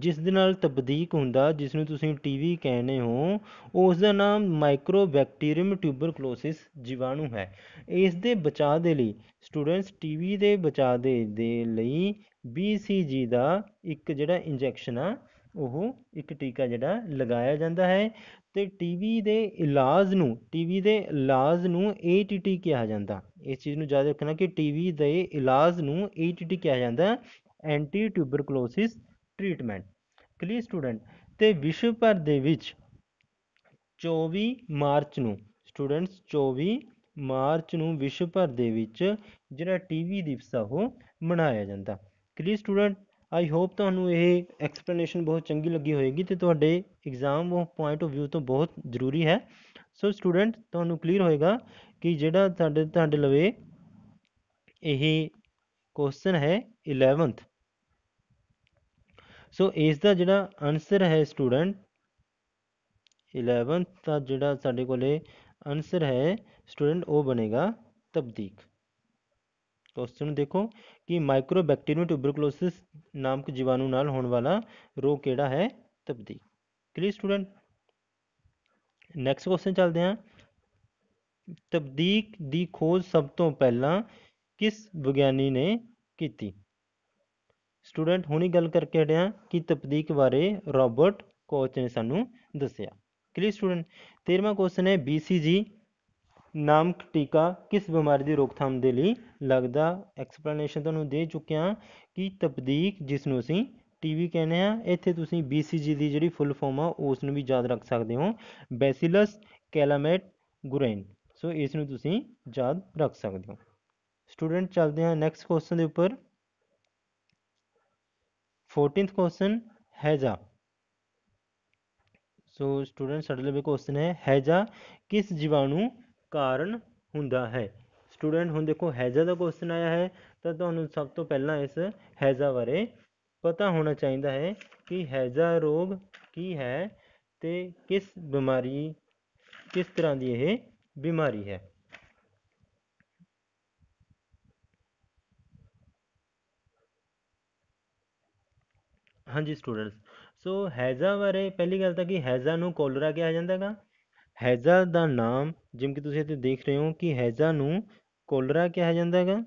ਜਿਸ ਦੇ ਨਾਲ ਤਬਦੀਕ ਹੁੰਦਾ ਜਿਸ ਨੂੰ ਤੁਸੀਂ ਟੀਵੀ ਕਹਿੰਦੇ ਹੋ ਉਸ ਦਾ ਨਾਮ ਮਾਈਕਰੋਬੈਕਟੀਰੀਅਮ ਟਿਊਬਰਕਲੋਸਿਸ ਜੀਵਾਣੂ ਹੈ ਇਸ ਦੇ ਬਚਾਅ ਦੇ ਲਈ ਸਟੂਡੈਂਟਸ ਟੀਵੀ ਦੇ ਬਚਾਅ ਦੇ ਦੇ ਲਈ BCG ਦਾ ਇੱਕ ਜਿਹੜਾ ਇੰਜੈਕਸ਼ਨ ਆ ਉਹ ਇੱਕ ਟੀਕਾ ਜਿਹੜਾ ਲਗਾਇਆ ਜਾਂਦਾ ਹੈ ਤੇ ਟੀਵੀ ਦੇ ਇਲਾਜ ਨੂੰ ਟੀਵੀ ਦੇ ਇਲਾਜ ਨੂੰ ਏਟੀਟੀ ਕਿਹਾ ਜਾਂਦਾ ਇਸ ਚੀਜ਼ ਨੂੰ ਯਾਦ ਰੱਖਣਾ ਕਿ ਟੀਵੀ ਦੇ ਇਲਾਜ ਨੂੰ ਏਟੀਟੀ ਕਿਹਾ ਜਾਂਦਾ anti tuberculosis treatment clear student ਤੇ ਵਿਸ਼ਵ ਭਰ ਦੇ ਵਿੱਚ 24 ਮਾਰਚ ਨੂੰ ਸਟੂਡੈਂਟਸ 24 ਮਾਰਚ ਨੂੰ ਵਿਸ਼ਵ ਭਰ ਦੇ ਵਿੱਚ ਜਿਹੜਾ ਟੀਵੀ ਦਿਵਸ ਆ ਉਹ ਮਨਾਇਆ ਜਾਂਦਾ ਕਲੀਅਰ ਸਟੂਡੈਂਟ आई होप थानू ये एक्सप्लेनेशन बहुत चंकी लगी होएगी तो एग्जाम पॉइंट ऑफ व्यू तो बहुत जरूरी है सो स्टूडेंट थानू क्लीयर होएगा कि जोड़ा लवे यही क्वेश्चन है इलेवंथ सो so, इसका जोड़ा आंसर है स्टूडेंट इलेवंथ का जोड़ा साढ़े को आंसर है स्टूडेंट वो बनेगा तबदीक क्वेश्चन देखो ਕਿ ਮਾਈਕਰੋਬੈਕਟੀਰੀਅਮ ਟਿਊਬਰਕਲੋਸਿਸ ਨਾਮਕ ਜੀਵਾਣੂ ਨਾਲ ਹੋਣ ਵਾਲਾ ਰੋਗ ਕਿਹੜਾ ਹੈ ਤਬਦੀ ਕਲੀ ਸਟੂਡੈਂਟ ਨੈਕਸਟ ਕੁਐਸਚਨ ਚੱਲਦੇ ਹਾਂ ਤਬਦੀਕ ਦੀ ਖੋਜ ਸਭ ਤੋਂ ਪਹਿਲਾਂ ਕਿਸ ਵਿਗਿਆਨੀ ਨੇ ਕੀਤੀ ਸਟੂਡੈਂਟ ਹੁਣੀ ਗੱਲ ਕਰਕੇ ਹਟਿਆ ਕਿ ਤਬਦੀਕ ਬਾਰੇ ਰਾਬਰਟ ਕੋਚ ਨੇ ਸਾਨੂੰ ਦੱਸਿਆ ਕਲੀ ਸਟੂਡੈਂਟ 13ਵਾਂ ਕੁਐਸਚਨ ਹੈ BCG ਨਾਮਕ ਟੀਕਾ ਕਿਸ ਬਿਮਾਰੀ ਦੀ ਰੋਕਥਾਮ ਦੇ ਲਈ ਲੱਗਦਾ ਐਕਸਪਲੇਨੇਸ਼ਨ ਤੁਹਾਨੂੰ ਦੇ ਚੁੱਕਿਆ ਕਿ ਤਪਦੀਕ ਜਿਸ ਨੂੰ ਅਸੀਂ ਟੀਵੀ ਕਹਿੰਦੇ ਆ ਇੱਥੇ ਤੁਸੀਂ ਬੀਸੀਜੀ ਦੀ ਜਿਹੜੀ ਫੁੱਲ ਫਾਰਮ ਆ ਉਸ ਨੂੰ ਵੀ ਯਾਦ ਰੱਖ ਸਕਦੇ ਹੋ ਬੈਸਿਲਸ ਕੈਲਾਮੇਟ ਗੁਰੇਨ ਸੋ ਇਸ ਨੂੰ ਤੁਸੀਂ ਯਾਦ ਰੱਖ ਸਕਦੇ ਹੋ ਸਟੂਡੈਂਟ ਚੱਲਦੇ ਆ ਨੈਕਸਟ ਕੁਐਸਚਨ ਦੇ ਉੱਪਰ 14th ਕੁਐਸਚਨ ਹੈਜ਼ਾ ਸੋ ਸਟੂਡੈਂਟ ਸਾਡੇ ਲਈ ਕੁਐਸਚਨ ਹੈ ਹੈਜ਼ਾ ਕਿਸ ਜੀਵਾਣੂ ਕਾਰਨ ਹੁੰਦਾ ਹੈ ਸਟੂਡੈਂਟ ਹੁਣ ਦੇਖੋ ਹੈਜ਼ਾ ਦਾ ਕੁਐਸਚਨ ਆਇਆ ਹੈ ਤਾਂ ਤੁਹਾਨੂੰ ਸਭ ਤੋਂ ਪਹਿਲਾਂ ਇਸ ਹੈਜ਼ਾ ਬਾਰੇ ਪਤਾ ਹੋਣਾ ਚਾਹੀਦਾ ਹੈ ਕਿ ਹੈਜ਼ਾ ਰੋਗ ਕੀ ਹੈ ਤੇ ਕਿਸ ਬਿਮਾਰੀ ਕਿਸ ਤਰ੍ਹਾਂ ਦੀ ਇਹ ਬਿਮਾਰੀ ਹੈ ਹਾਂਜੀ ਸਟੂਡੈਂਟਸ ਸੋ ਹੈਜ਼ਾ ਬਾਰੇ ਪਹਿਲੀ ਗੱਲ ਤਾਂ ਕਿ ਹੈਜ਼ਾ ਨੂੰ ਕੋਲਰਾ ਕਿਹਾ ਜਾਂਦਾ ਹੈਗਾ ਹੈਜ਼ਾ ਦਾ ਨਾਮ ਜਿਵੇਂ ਕਿ ਤੁਸੀਂ ਇੱਥੇ ਦੇਖ ਰਹੇ ਹੋ ਕਿ ਹੈਜ਼ਾ ਨੂੰ ਕੋਲਰਾ ਕਿਹਾ ਜਾਂਦਾ ਹੈਗਾ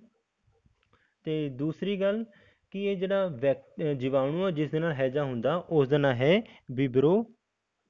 ਤੇ ਦੂਸਰੀ ਗੱਲ ਕਿ ਇਹ ਜਿਹੜਾ ਜੀਵਾਣੂ ਹੈ ਜਿਸ ਦੇ ਨਾਲ ਹੈਜ਼ਾ ਹੁੰਦਾ ਉਸ ਦਾ ਨਾਮ ਹੈ ਵਿਬਰੋ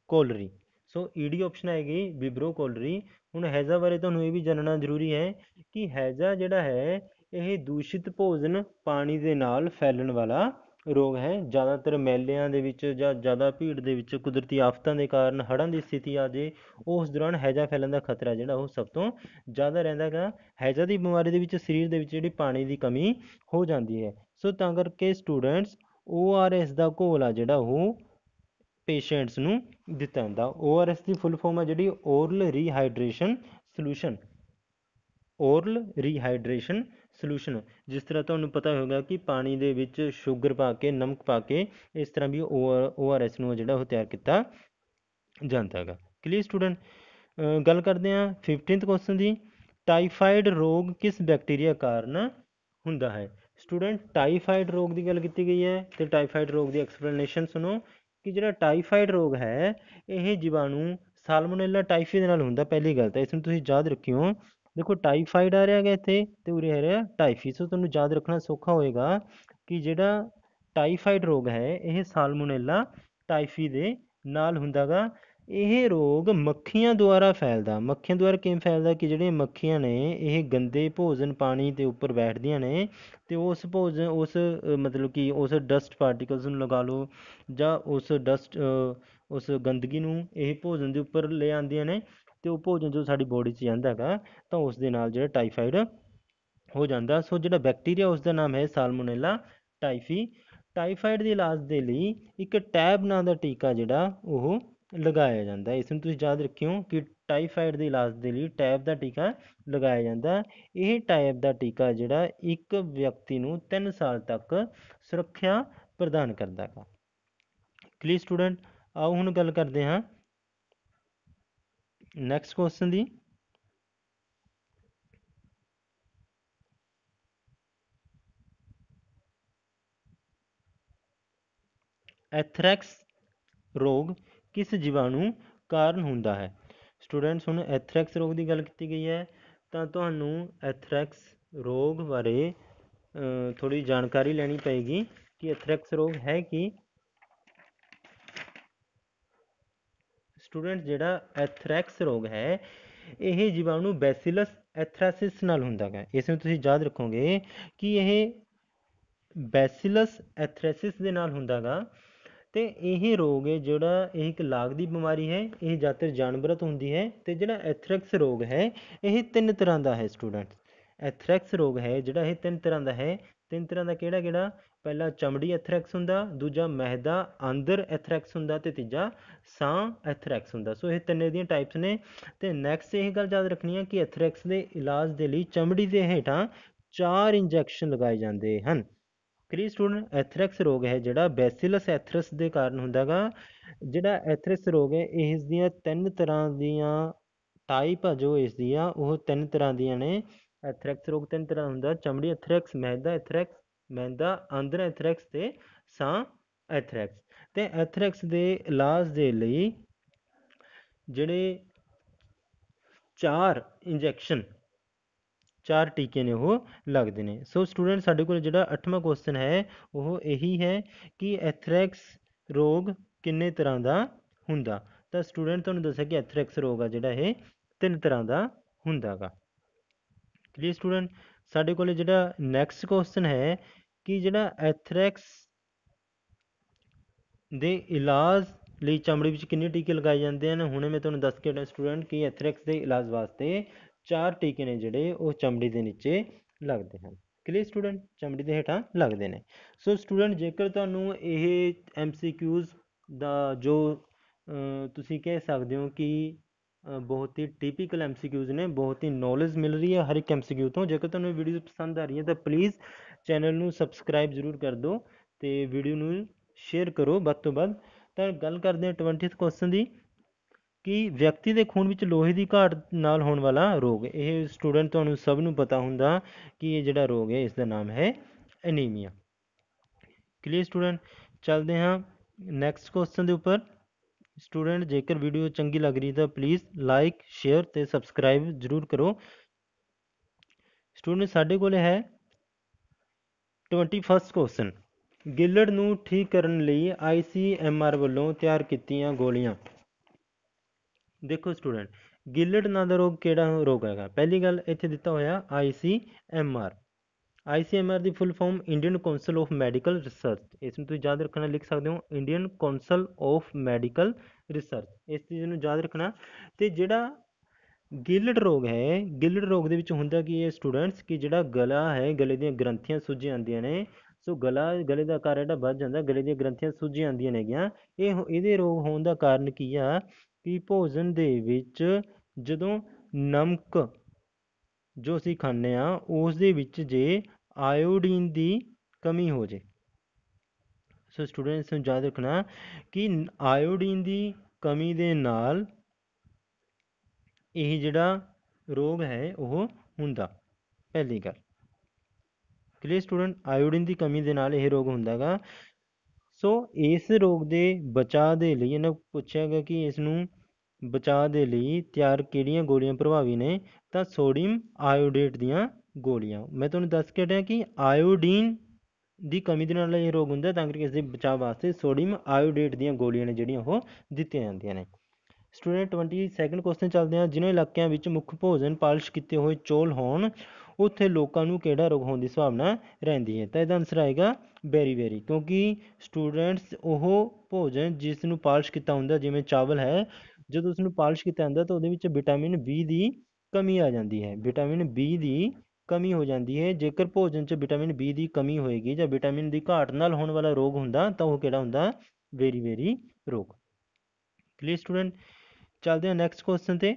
ਕੋਲਰੀ ਸੋ ਈਡੀ ਆਪਸ਼ਨ ਆਏਗੀ ਵਿਬਰੋ ਕੋਲਰੀ ਹੁਣ ਹੈਜ਼ਾ ਬਾਰੇ ਤੁਹਾਨੂੰ ਇਹ ਵੀ ਜਾਣਨਾ ਜ਼ਰੂਰੀ ਹੈ ਕਿ ਹੈਜ਼ਾ ਜਿਹੜਾ ਹੈ ਇਹ ਦੂਸ਼ਿਤ ਭੋਜਨ ਪਾਣੀ ਦੇ ਨਾਲ ਫੈਲਣ ਵਾਲਾ ਰੋਗ ਹੈ ਜ਼ਿਆਦਾਤਰ ਮੇਲਿਆਂ ਦੇ ਵਿੱਚ ਜਾਂ ਜ਼ਿਆਦਾ ਭੀੜ ਦੇ ਵਿੱਚ ਕੁਦਰਤੀ ਆਫਤਾਂ ਦੇ ਕਾਰਨ ਹੜ੍ਹਾਂ ਦੀ ਸਥਿਤੀ ਆ ਜੇ ਉਸ ਦੌਰਾਨ ਹੈਜ਼ਾ ਫੈਲਣ ਦਾ ਖਤਰਾ ਜਿਹੜਾ ਉਹ ਸਭ ਤੋਂ ਜ਼ਿਆਦਾ ਰਹਿੰਦਾ ਗਾ ਹੈਜ਼ਾ ਦੀ ਬਿਮਾਰੀ ਦੇ ਵਿੱਚ ਸਰੀਰ ਦੇ ਵਿੱਚ ਜਿਹੜੀ ਪਾਣੀ ਦੀ ਕਮੀ ਹੋ ਜਾਂਦੀ ਹੈ ਸੋ ਤਾਂ ਕਰਕੇ ਸਟੂਡੈਂਟਸ ਓ ਆਰ ਦਾ ਘੋਲ ਆ ਜਿਹੜਾ ਉਹ ਪੇਸ਼ੈਂਟਸ ਨੂੰ ਦਿੱਤਾ ਜਾਂਦਾ ਓ ਆਰ ਦੀ ਫੁੱਲ ਫਾਰਮ ਹੈ ਜਿਹੜੀ oral rehydration solution oral rehydration solution ਜਿਸ ਤਰ੍ਹਾਂ ਤੁਹਾਨੂੰ ਪਤਾ ਹੋਵੇਗਾ ਕਿ ਪਾਣੀ ਦੇ ਵਿੱਚ ਸ਼ੂਗਰ ਪਾ ਕੇ ਨਮਕ ਪਾ ਕੇ ਇਸ ਤਰ੍ਹਾਂ ਵੀ ਓ ਆਰ ਐਸ ਨੂੰ ਜਿਹੜਾ ਉਹ ਤਿਆਰ ਕੀਤਾ ਜਾਂਦਾ ਹੈਗਾ ਕਲੀਅਰ ਸਟੂਡੈਂਟ ਗੱਲ ਕਰਦੇ ਹਾਂ 15th ਕੁਐਸਚਨ ਦੀ ਟਾਈਫਾਇਡ ਰੋਗ ਕਿਸ ਬੈਕਟੀਰੀਆ ਕਾਰਨ ਹੁੰਦਾ ਹੈ ਸਟੂਡੈਂਟ ਟਾਈਫਾਇਡ ਰੋਗ ਦੀ ਗੱਲ ਕੀਤੀ ਗਈ ਹੈ ਤੇ ਟਾਈਫਾਇਡ ਰੋਗ ਦੀ ਐਕਸਪਲੇਨੇਸ਼ਨ ਸੁਣੋ ਕਿ ਜਿਹੜਾ ਟਾਈਫਾਇਡ ਰੋਗ ਹੈ ਇਹ ਜੀਵਾਣੂ ਸਾਲਮੋਨੈਲਾ ਟਾਈਫੀ ਦੇ ਨਾਲ ਹੁੰਦਾ ਪਹਿਲੀ ਗੱਲ ਤਾਂ ਇਸ ਨੂੰ ਤੁਸੀਂ ਯਾਦ ਰੱਖਿਓ ਦੇਖੋ ਟਾਈਫਾਈਡ ਆ ਰਿਹਾ ਹੈਗਾ ਇੱਥੇ ਤੇ ਉਰੇ ਆ ਰਿਹਾ ਟਾਈਫੀ ਸੋ ਤੁਹਾਨੂੰ ਯਾਦ ਰੱਖਣਾ ਸੌਖਾ ਹੋਏਗਾ ਕਿ ਜਿਹੜਾ ਟਾਈਫਾਈਡ ਰੋਗ ਹੈ ਇਹ ਸਾਲਮੋਨੇਲਾ ਟਾਈਫੀ ਦੇ ਨਾਲ ਹੁੰਦਾਗਾ ਇਹ ਰੋਗ ਮੱਖੀਆਂ ਦੁਆਰਾ ਫੈਲਦਾ ਮੱਖੀਆਂ ਦੁਆਰਾ ਕਿਵੇਂ ਫੈਲਦਾ ਕਿ ਜਿਹੜੇ ਮੱਖੀਆਂ ਨੇ ਇਹ ਗੰਦੇ ਭੋਜਨ ਪਾਣੀ ਦੇ ਉੱਪਰ ਬੈਠਦੀਆਂ ਨੇ ਤੇ ਉਸ ਭੋਜਨ ਉਸ ਮਤਲਬ ਕਿ ਉਸ ਡਸਟ ਪਾਰਟੀਕਲਸ ਨੂੰ ਲਗਾ ਲਓ ਜਾਂ ਉਸ ਡਸਟ ਉਸ ਗੰਦਗੀ ਨੂੰ ਇਹ ਭੋਜਨ ਦੇ ਉੱਪਰ ਲੈ ਆਉਂਦੀਆਂ ਨੇ ਤੇ ਉਹ ਭੋਜਨ ਜੋ ਸਾਡੀ ਬੋਡੀ 'ਚ ਜਾਂਦਾ ਹੈਗਾ ਤਾਂ ਉਸ ਦੇ ਨਾਲ ਜਿਹੜਾ ਟਾਈਫਾਈਡ ਹੋ ਜਾਂਦਾ ਸੋ ਜਿਹੜਾ ਬੈਕਟੀਰੀਆ ਉਸ ਦਾ ਨਾਮ ਹੈ ਸਾਲਮੋਨੇਲਾ ਟਾਈਫੀ ਟਾਈਫਾਈਡ ਦੇ ਇਲਾਜ ਦੇ ਲਈ ਇੱਕ ਟੈਬ ਨਾਂ ਦਾ ਟੀਕਾ ਜਿਹੜਾ ਉਹ ਲਗਾਇਆ ਜਾਂਦਾ ਇਸ ਨੂੰ ਤੁਸੀਂ ਯਾਦ ਰੱਖਿਓ ਕਿ ਟਾਈਫਾਈਡ ਦੇ ਇਲਾਜ ਦੇ ਲਈ ਟੈਬ ਦਾ ਟੀਕਾ ਲਗਾਇਆ ਜਾਂਦਾ ਇਹ ਟੈਬ ਦਾ ਟੀਕਾ ਜਿਹੜਾ ਇੱਕ ਵਿਅਕਤੀ ਨੂੰ 3 ਸਾਲ ਤੱਕ ਸੁਰੱਖਿਆ ਪ੍ਰਦਾਨ ਕਰਦਾ ਹੈ ਕਲੀ ਸਟੂਡੈਂਟ ਆਓ ਹੁਣ ਗੱਲ ਕਰਦੇ ਹਾਂ ਨੈਕਸਟ ਕੁਐਸਚਨ ਦੀ ਐਥਰੈਕਸ ਰੋਗ ਕਿਸ ਜੀਵਾਣੂ ਕਾਰਨ ਹੁੰਦਾ ਹੈ ਸਟੂਡੈਂਟਸ ਹੁਣ ਐਥਰੈਕਸ ਰੋਗ ਦੀ ਗੱਲ ਕੀਤੀ ਗਈ ਹੈ ਤਾਂ ਤੁਹਾਨੂੰ ਐਥਰੈਕਸ ਰੋਗ ਬਾਰੇ ਥੋੜੀ ਜਾਣਕਾਰੀ ਲੈਣੀ ਪਏਗੀ ਕਿ ਐਥਰੈਕਸ ਰੋਗ ਹੈ ਕੀ ਸਟੂਡੈਂਟ ਜਿਹੜਾ ਐਥਰੈਕਸ ਰੋਗ ਹੈ ਇਹ ਜੀਵਾਣੂ ਬੈਸਿਲਸ ਐਥਰੈਸਿਸ ਨਾਲ ਹੁੰਦਾ ਹੈ ਇਸ ਨੂੰ ਤੁਸੀਂ ਯਾਦ ਰੱਖੋਗੇ ਕਿ ਇਹ ਬੈਸਿਲਸ ਐਥਰੈਸਿਸ ਦੇ ਨਾਲ ਹੁੰਦਾ ਹੈ ਤੇ ਇਹ ਰੋਗ ਹੈ ਜਿਹੜਾ ਇਹ ਇੱਕ ਲਾਗ ਦੀ ਬਿਮਾਰੀ ਹੈ ਇਹ ਜ਼ਿਆਦਾਤਰ ਜਾਨਵਰਾਂ ਤੋਂ ਹੁੰਦੀ ਹੈ ਤੇ ਜਿਹੜਾ ਐਥਰੈਕਸ ਰੋਗ ਹੈ ਇਹ ਤਿੰਨ ਤਰ੍ਹਾਂ ਦਾ ਹੈ ਸਟੂਡੈਂਟ ਐਥਰੈਕਸ ਰੋਗ ਹੈ ਜਿਹੜਾ ਇਹ ਤਿੰਨ ਤਰ੍ਹਾਂ ਦਾ ਹੈ ਤਿੰਨ ਤਰ੍ਹਾਂ ਦਾ ਕਿਹੜਾ ਕਿਹੜਾ ਪਹਿਲਾ ਚਮੜੀ ਐਥਰੈਕਸ ਹੁੰਦਾ ਦੂਜਾ ਮਹਿਦਾ ਅੰਦਰ ਐਥਰੈਕਸ ਹੁੰਦਾ ਤੇ ਤੀਜਾ ਸਾਹ ਐਥਰੈਕਸ ਹੁੰਦਾ ਸੋ ਇਹ ਤਿੰਨੇ ਦੀਆਂ ਟਾਈਪਸ ਨੇ ਤੇ ਨੈਕਸਟ ਇਹ ਗੱਲ ਯਾਦ ਰੱਖਣੀ ਹੈ ਕਿ ਐਥਰੈਕਸ ਦੇ ਇਲਾਜ ਦੇ ਲਈ ਚਮੜੀ ਦੇ ਹੇਠਾਂ ਚਾਰ ਇੰਜੈਕਸ਼ਨ ਲਗਾਏ ਜਾਂਦੇ ਹਨ ਕਰੀ ਸਟੂਡੈਂਟ ਐਥਰੈਕਸ ਰੋਗ ਹੈ ਜਿਹੜਾ ਬੈਸਿਲਸ ਐਥਰਸ ਦੇ ਕਾਰਨ ਹੁੰਦਾਗਾ ਜਿਹੜਾ ਐਥਰੈਕਸ ਰੋਗ ਹੈ ਇਸ ਦੀਆਂ ਤਿੰਨ ਤਰ੍ਹਾਂ ਦੀਆਂ ਟਾਈਪ ਆ ਜੋ ਇਸ ਦੀਆਂ ਉਹ ਤਿੰਨ ਤਰ੍ਹਾਂ ਦੀਆਂ ਨੇ ਐਥਰੈਕਸ ਰੋਗ ਤਿੰਨ ਤਰ੍ਹਾਂ ਹੁੰਦਾ ਚਮੜੀ ਐਥਰੈਕਸ ਮਹਿਦਾ ਐਥਰੈਕਸ मैदा ਅੰਦਰ ਐਂਥ੍ਰੈਕਸ ਤੇ ਸਾਂ ਐਂਥ੍ਰੈਕਸ ਤੇ ਐਂਥ੍ਰੈਕਸ ਦੇ ਇਲਾਜ ਦੇ ਲਈ ਜਿਹੜੇ ਚਾਰ ਇੰਜੈਕਸ਼ਨ ਚਾਰ ਟੀਕੇ ਨੇ ਉਹ ਲੱਗਦੇ ਨੇ ਸੋ ਸਟੂਡੈਂਟ ਸਾਡੇ ਕੋਲ ਜਿਹੜਾ 8ਵਾਂ ਕੁਐਸਚਨ ਹੈ ਉਹ ਇਹੀ ਹੈ ਕਿ ਐਥਰੈਕਸ ਰੋਗ ਕਿੰਨੇ ਤਰ੍ਹਾਂ ਦਾ ਹੁੰਦਾ ਤਾਂ ਸਟੂਡੈਂਟ ਤੁਹਾਨੂੰ ਦੱਸਿਆ ਕਿ ਐਥਰੈਕਸ ਰੋਗ ਆ ਜਿਹੜਾ ਇਹ ਤਿੰਨ ਤਰ੍ਹਾਂ ਦਾ ਹੁੰਦਾਗਾ ਕਲੀਅਰ ਸਟੂਡੈਂਟ ਸਾਡੇ ਕੋਲ ਜਿਹੜਾ ਨੈਕਸਟ ਕੁਐਸਚਨ ਹੈ ਕਿ ਜਿਹੜਾ ਐਥਰੈਕਸ ਦੇ ਇਲਾਜ ਲਈ ਚਮੜੀ ਵਿੱਚ ਕਿੰਨੇ ਟੀਕੇ ਲਗਾਏ ਜਾਂਦੇ ਹਨ ਹੁਣੇ ਮੈਂ ਤੁਹਾਨੂੰ ਦੱਸ ਕੇ ਹਟਿਆ ਸਟੂਡੈਂਟ ਕਿ ਐਥਰੈਕਸ ਦੇ ਇਲਾਜ ਵਾਸਤੇ ਚਾਰ ਟੀਕੇ ਨੇ ਜਿਹੜੇ ਉਹ ਚਮੜੀ ਦੇ ਨੀਚੇ ਲੱਗਦੇ ਹਨ ਕਲੀਅਰ ਸਟੂਡੈਂਟ ਚਮੜੀ ਦੇ ਹੇਠਾਂ ਲੱਗਦੇ ਨੇ ਸੋ ਸਟੂਡੈਂਟ ਜੇਕਰ ਤੁਹਾਨੂੰ ਇਹ ਐਮਸੀਕਿਊਜ਼ ਦਾ ਜੋ ਤੁਸੀਂ ਕਹਿ ਸਕਦੇ ਹੋ ਕਿ ਬਹੁਤ ਹੀ ਟਿਪੀਕਲ ਐਮਸੀਕਿਊਜ਼ ਨੇ ਬਹੁਤ ਹੀ ਨੌਲੇਜ ਮਿਲ ਰਹੀ ਹੈ ਹਰ ਇੱਕ ਐਮਸੀਕਿਊ ਤੋਂ ਜੇਕਰ ਤੁਹਾਨੂੰ ਵੀਡੀਓ ਪਸੰਦ ਆ ਰਹੀ ਹੈ ਤਾਂ ਪਲੀਜ਼ ਚੈਨਲ ਨੂੰ ਸਬਸਕ੍ਰਾਈਬ ਜ਼ਰੂਰ ਕਰ ਦਿਓ ਅਤੇ ਵੀਡੀਓ ਨੂੰ ਸ਼ੇਅਰ ਕਰੋ ਵੱਧ ਤੋਂ ਵੱਧ ਤਾਂ ਗੱਲ ਕਰਦੇ ਹਾਂ 20th ਕੁਐਸਚਨ ਦੀ ਕਿ ਵਿਅਕਤੀ ਦੇ ਖੂਨ ਵਿੱਚ ਲੋਹੇ ਦੀ ਘਾਟ ਨਾਲ ਹੋਣ ਵਾਲਾ ਰੋਗ ਇਹ ਸਟੂਡੈਂਟ ਤੁਹਾਨੂੰ ਸਭ ਨੂੰ ਪਤਾ ਹੁੰਦਾ ਕਿ ਇਹ ਜਿਹੜਾ ਰੋਗ ਹੈ ਇਸ ਦਾ ਨਾਮ ਹੈ ਐਨੀਮੀਆ ਕਲੀਅਰ ਸਟੂਡੈਂਟ ਚੱਲਦੇ ਹਾਂ ਨੈਕਸਟ ਕੁਐਸਚਨ ਦੇ ਉੱਪਰ ਸਟੂਡੈਂਟ ਜੇਕਰ ਵੀਡੀਓ ਚੰਗੀ ਲੱਗ ਰਹੀ ਤਾਂ ਪਲੀਜ਼ ਲਾਈਕ ਸ਼ੇਅਰ ਤੇ ਸਬਸਕ੍ਰਾਈਬ ਜ਼ਰੂਰ ਕਰੋ ਸਟੂਡੈਂਟ ਸਾਡੇ ਕੋਲ ਹੈ 21st ਕੁਐਸਚਨ ਗਿੱਲੜ ਨੂੰ ਠੀਕ ਕਰਨ ਲਈ ICMR ਵੱਲੋਂ ਤਿਆਰ ਕੀਤੀਆਂ ਗੋਲੀਆਂ ਦੇਖੋ ਸਟੂਡੈਂਟ ਗਿੱਲੜ ਨਾਂ ਦਾ ਰੋਗ ਕਿਹੜਾ ਰੋਗ ਹੈਗਾ ਪਹਿਲੀ ਗੱਲ ਇੱਥੇ ਦਿੱਤਾ ਹੋਇਆ ICMR ICMR ਦੀ full form Indian council of medical research ਇਸ ਨੂੰ ਤੁਸੀਂ ਯਾਦ ਰੱਖਣਾ ਲਿਖ ਸਕਦੇ ਹੋ Indian council of medical research ਇਸ ਚੀਜ਼ ਨੂੰ ਯਾਦ ਰੱਖਣਾ ਤੇ ਜਿਹੜਾ ਗਿਲਡ ਰੋਗ ਹੈ ਗਿਲਡ ਰੋਗ ਦੇ ਵਿੱਚ ਹੁੰਦਾ ਕੀ ਹੈ ਸਟੂਡੈਂਟਸ ਕਿ ਜਿਹੜਾ ਗਲਾ ਹੈ ਗਲੇ ਦੀਆਂ ਗ੍ਰੰਥੀਆਂ ਸੁੱਜ ਜਾਂਦੀਆਂ ਨੇ ਸੋ ਗਲਾ ਗਲੇ ਦਾ ਆਕਾਰ ਜਿਹੜਾ ਵੱਧ ਜਾਂਦਾ ਗਲੇ ਦੀਆਂ ਗ੍ਰੰਥੀਆਂ ਸੁੱਜ ਜਾਂਦੀਆਂ ਨੇਗੀਆਂ ਇਹ ਇਹਦੇ ਰੋਗ ਹੋਣ ਦਾ ਕਾਰਨ ਕੀ ਆ ਕਿ ਭੋਜਨ ਦੇ ਵਿੱਚ ਜਦੋਂ ਨਮਕ ਜੋ ਅਸੀਂ ਖਾਂਦੇ ਆ ਉਸ ਦੇ ਵਿੱਚ ਜੇ ਆਇਓਡੀਨ ਦੀ ਕਮੀ ਹੋ ਜੇ ਸੋ ਸਟੂਡੈਂਟਸ ਨੂੰ ਯਾਦ ਰੱਖਣਾ ਕਿ ਆਇਓਡੀਨ ਦੀ ਕਮੀ ਦੇ ਨਾਲ ਇਹ ਜਿਹੜਾ ਰੋਗ ਹੈ ਉਹ ਹੁੰਦਾ ਪਹਿਲੀ ਗੱਲ ਕਲੀ ਸਟੂਡੈਂਟ ਆਇਓਡੀਨ ਦੀ ਕਮੀ ਦੇ ਨਾਲ ਇਹ ਰੋਗ ਹੁੰਦਾਗਾ ਸੋ ਇਸ ਰੋਗ ਦੇ ਬਚਾਅ ਦੇ ਲਈ ਇਹਨਾਂ ਪੁੱਛਿਆ ਗਿਆ ਕਿ ਇਸ ਨੂੰ ਬਚਾਅ ਦੇ ਲਈ ਤਿਆਰ ਕਿਹੜੀਆਂ ਗੋਲੀਆਂ ਪ੍ਰਭਾਵੀ ਨੇ ਤਾਂ ਸੋਡੀਅਮ ਆਇਓਡੇਟ ਦੀਆਂ ਗੋਲੀਆਂ ਮੈਂ ਤੁਹਾਨੂੰ ਦੱਸ ਕੇ ਹਟਿਆ ਕਿ ਆਇਓਡੀਨ ਦੀ ਕਮੀ ਦੇ ਨਾਲ ਇਹ ਰੋਗ ਹੁੰਦਾ ਤਾਂ ਕਰਕੇ ਇਸ ਦੇ ਬਚਾਅ ਵਾਸਤੇ ਸੋਡੀਅਮ ਆਇਓਡੇਟ ਦੀਆਂ ਗੋਲੀਆਂ ਨੇ ਜਿਹੜੀਆਂ ਉਹ ਦਿੱਤੀਆਂ ਜਾਂਦੀਆਂ ਨੇ ਸਟੂਡੈਂਟ twenty ਸੈਕਿੰਡ ਕੁਐਸਚਨ ਚੱਲਦੇ ਹਾਂ ਜਿਨ੍ਹਾਂ ਇਲਾਕਿਆਂ ਵਿੱਚ ਮੁੱਖ ਭੋਜਨ ਪਾਲਿਸ਼ ਕੀਤੇ ਹੋਏ ਚੌਲ ਹੋਣ ਉੱਥੇ ਲੋਕਾਂ ਨੂੰ ਕਿਹੜਾ ਰੋਗ ਹੋਣ ਦੀ ਸੰਭਾਵਨਾ ਰਹਿੰਦੀ ਹੈ ਤਾਂ ਇਹਦਾ ਆਨਸਰ ਆਏਗਾ ਵੈਰੀ ਵੈਰੀ ਕਿਉਂਕਿ ਸਟੂਡੈਂਟਸ ਉਹ ਭੋਜਨ ਜਿਸ ਨੂੰ ਪਾਲਿਸ਼ ਕੀਤਾ ਹੁੰਦਾ ਜਿਵੇਂ ਚਾਵਲ ਹੈ ਜਦੋਂ ਉਸ ਨੂੰ ਪਾਲਿਸ਼ ਕੀਤਾ ਜਾਂਦਾ ਤਾਂ ਉਹਦੇ ਵਿੱਚ ਵਿਟਾਮਿਨ ਬੀ ਦੀ ਕਮੀ ਆ ਜਾਂਦੀ ਹੈ ਵਿਟਾਮਿਨ ਬੀ ਦੀ ਕਮੀ ਹੋ ਜਾਂਦੀ ਹੈ ਜੇਕਰ ਭੋਜਨ 'ਚ ਵਿਟਾਮਿਨ ਬੀ ਦੀ ਕਮੀ ਹੋਏਗੀ ਜਾਂ ਵਿਟਾਮਿਨ ਦੀ ਘਾਟ ਨਾਲ ਹੋਣ ਵਾਲਾ ਰੋਗ ਹੁੰਦਾ ਤਾਂ ਉਹ ਕਿਹੜਾ ਹੁੰਦਾ ਵੈਰੀ ਵੈਰੀ ਰੋਗ ਕਲੀਅਰ ਸਟੂਡੈਂਟ ਚਲਦੇ ਹਾਂ ਨੈਕਸਟ ਕੁਐਸਚਨ ਤੇ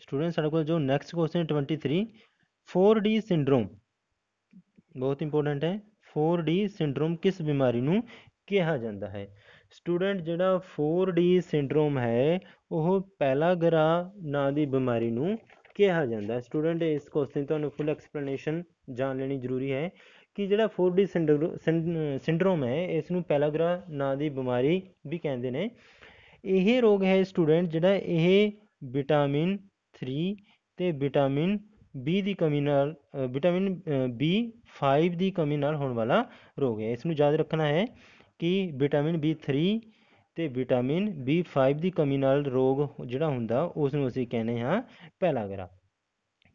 ਸਟੂਡੈਂਟ ਸਾਡੇ ਕੋਲ ਜੋ ਨੈਕਸਟ ਕੁਐਸਚਨ 23 4D ਸਿੰਡਰੋਮ ਬਹੁਤ ਇੰਪੋਰਟੈਂਟ ਹੈ 4D ਸਿੰਡਰੋਮ ਕਿਸ ਬਿਮਾਰੀ ਨੂੰ ਕਿਹਾ ਜਾਂਦਾ ਹੈ ਸਟੂਡੈਂਟ ਜਿਹੜਾ 4D ਸਿੰਡਰੋਮ ਹੈ ਉਹ ਪੈਲਾਗਰਾ ਨਾਂ ਦੀ ਬਿਮਾਰੀ ਨੂੰ ਕਿਹਾ ਜਾਂਦਾ ਹੈ ਸਟੂਡੈਂਟ ਇਸ ਕੁਐਸਚਨ ਤੁਹਾਨੂੰ ਫੁੱਲ ਐਕਸਪਲੇਨੇਸ਼ਨ ਜਾਣ ਲੈਣੀ ਜ਼ਰੂਰੀ ਹੈ ਕਿ ਜਿਹੜਾ ਫੋਰ ਸਿੰਡਰੋਮ ਹੈ ਇਸ ਨੂੰ ਪੈਲਾਗਰਾ ਨਾਂ ਦੀ ਬਿਮਾਰੀ ਵੀ ਕਹਿੰਦੇ ਨੇ ਇਹ ਰੋਗ ਹੈ ਸਟੂਡੈਂਟ ਜਿਹੜਾ ਇਹ ਵਿਟਾਮਿਨ 3 ਤੇ ਵਿਟਾਮਿਨ B ਦੀ ਕਮੀ ਨਾਲ ਵਿਟਾਮਿਨ B5 ਦੀ ਕਮੀ ਨਾਲ ਹੋਣ ਵਾਲਾ ਰੋਗ ਹੈ ਇਸ ਨੂੰ ਯਾਦ ਰੱਖਣਾ ਹੈ ਕਿ ਵਿਟਾਮਿਨ B3 ਤੇ ਵਿਟਾਮਿਨ B5 ਦੀ ਕਮੀ ਨਾਲ ਰੋਗ ਜਿਹੜਾ ਹੁੰਦਾ ਉਸ ਨੂੰ ਅਸੀਂ ਕਹਿੰਦੇ ਹਾਂ ਪੈਲਾਗਰਾ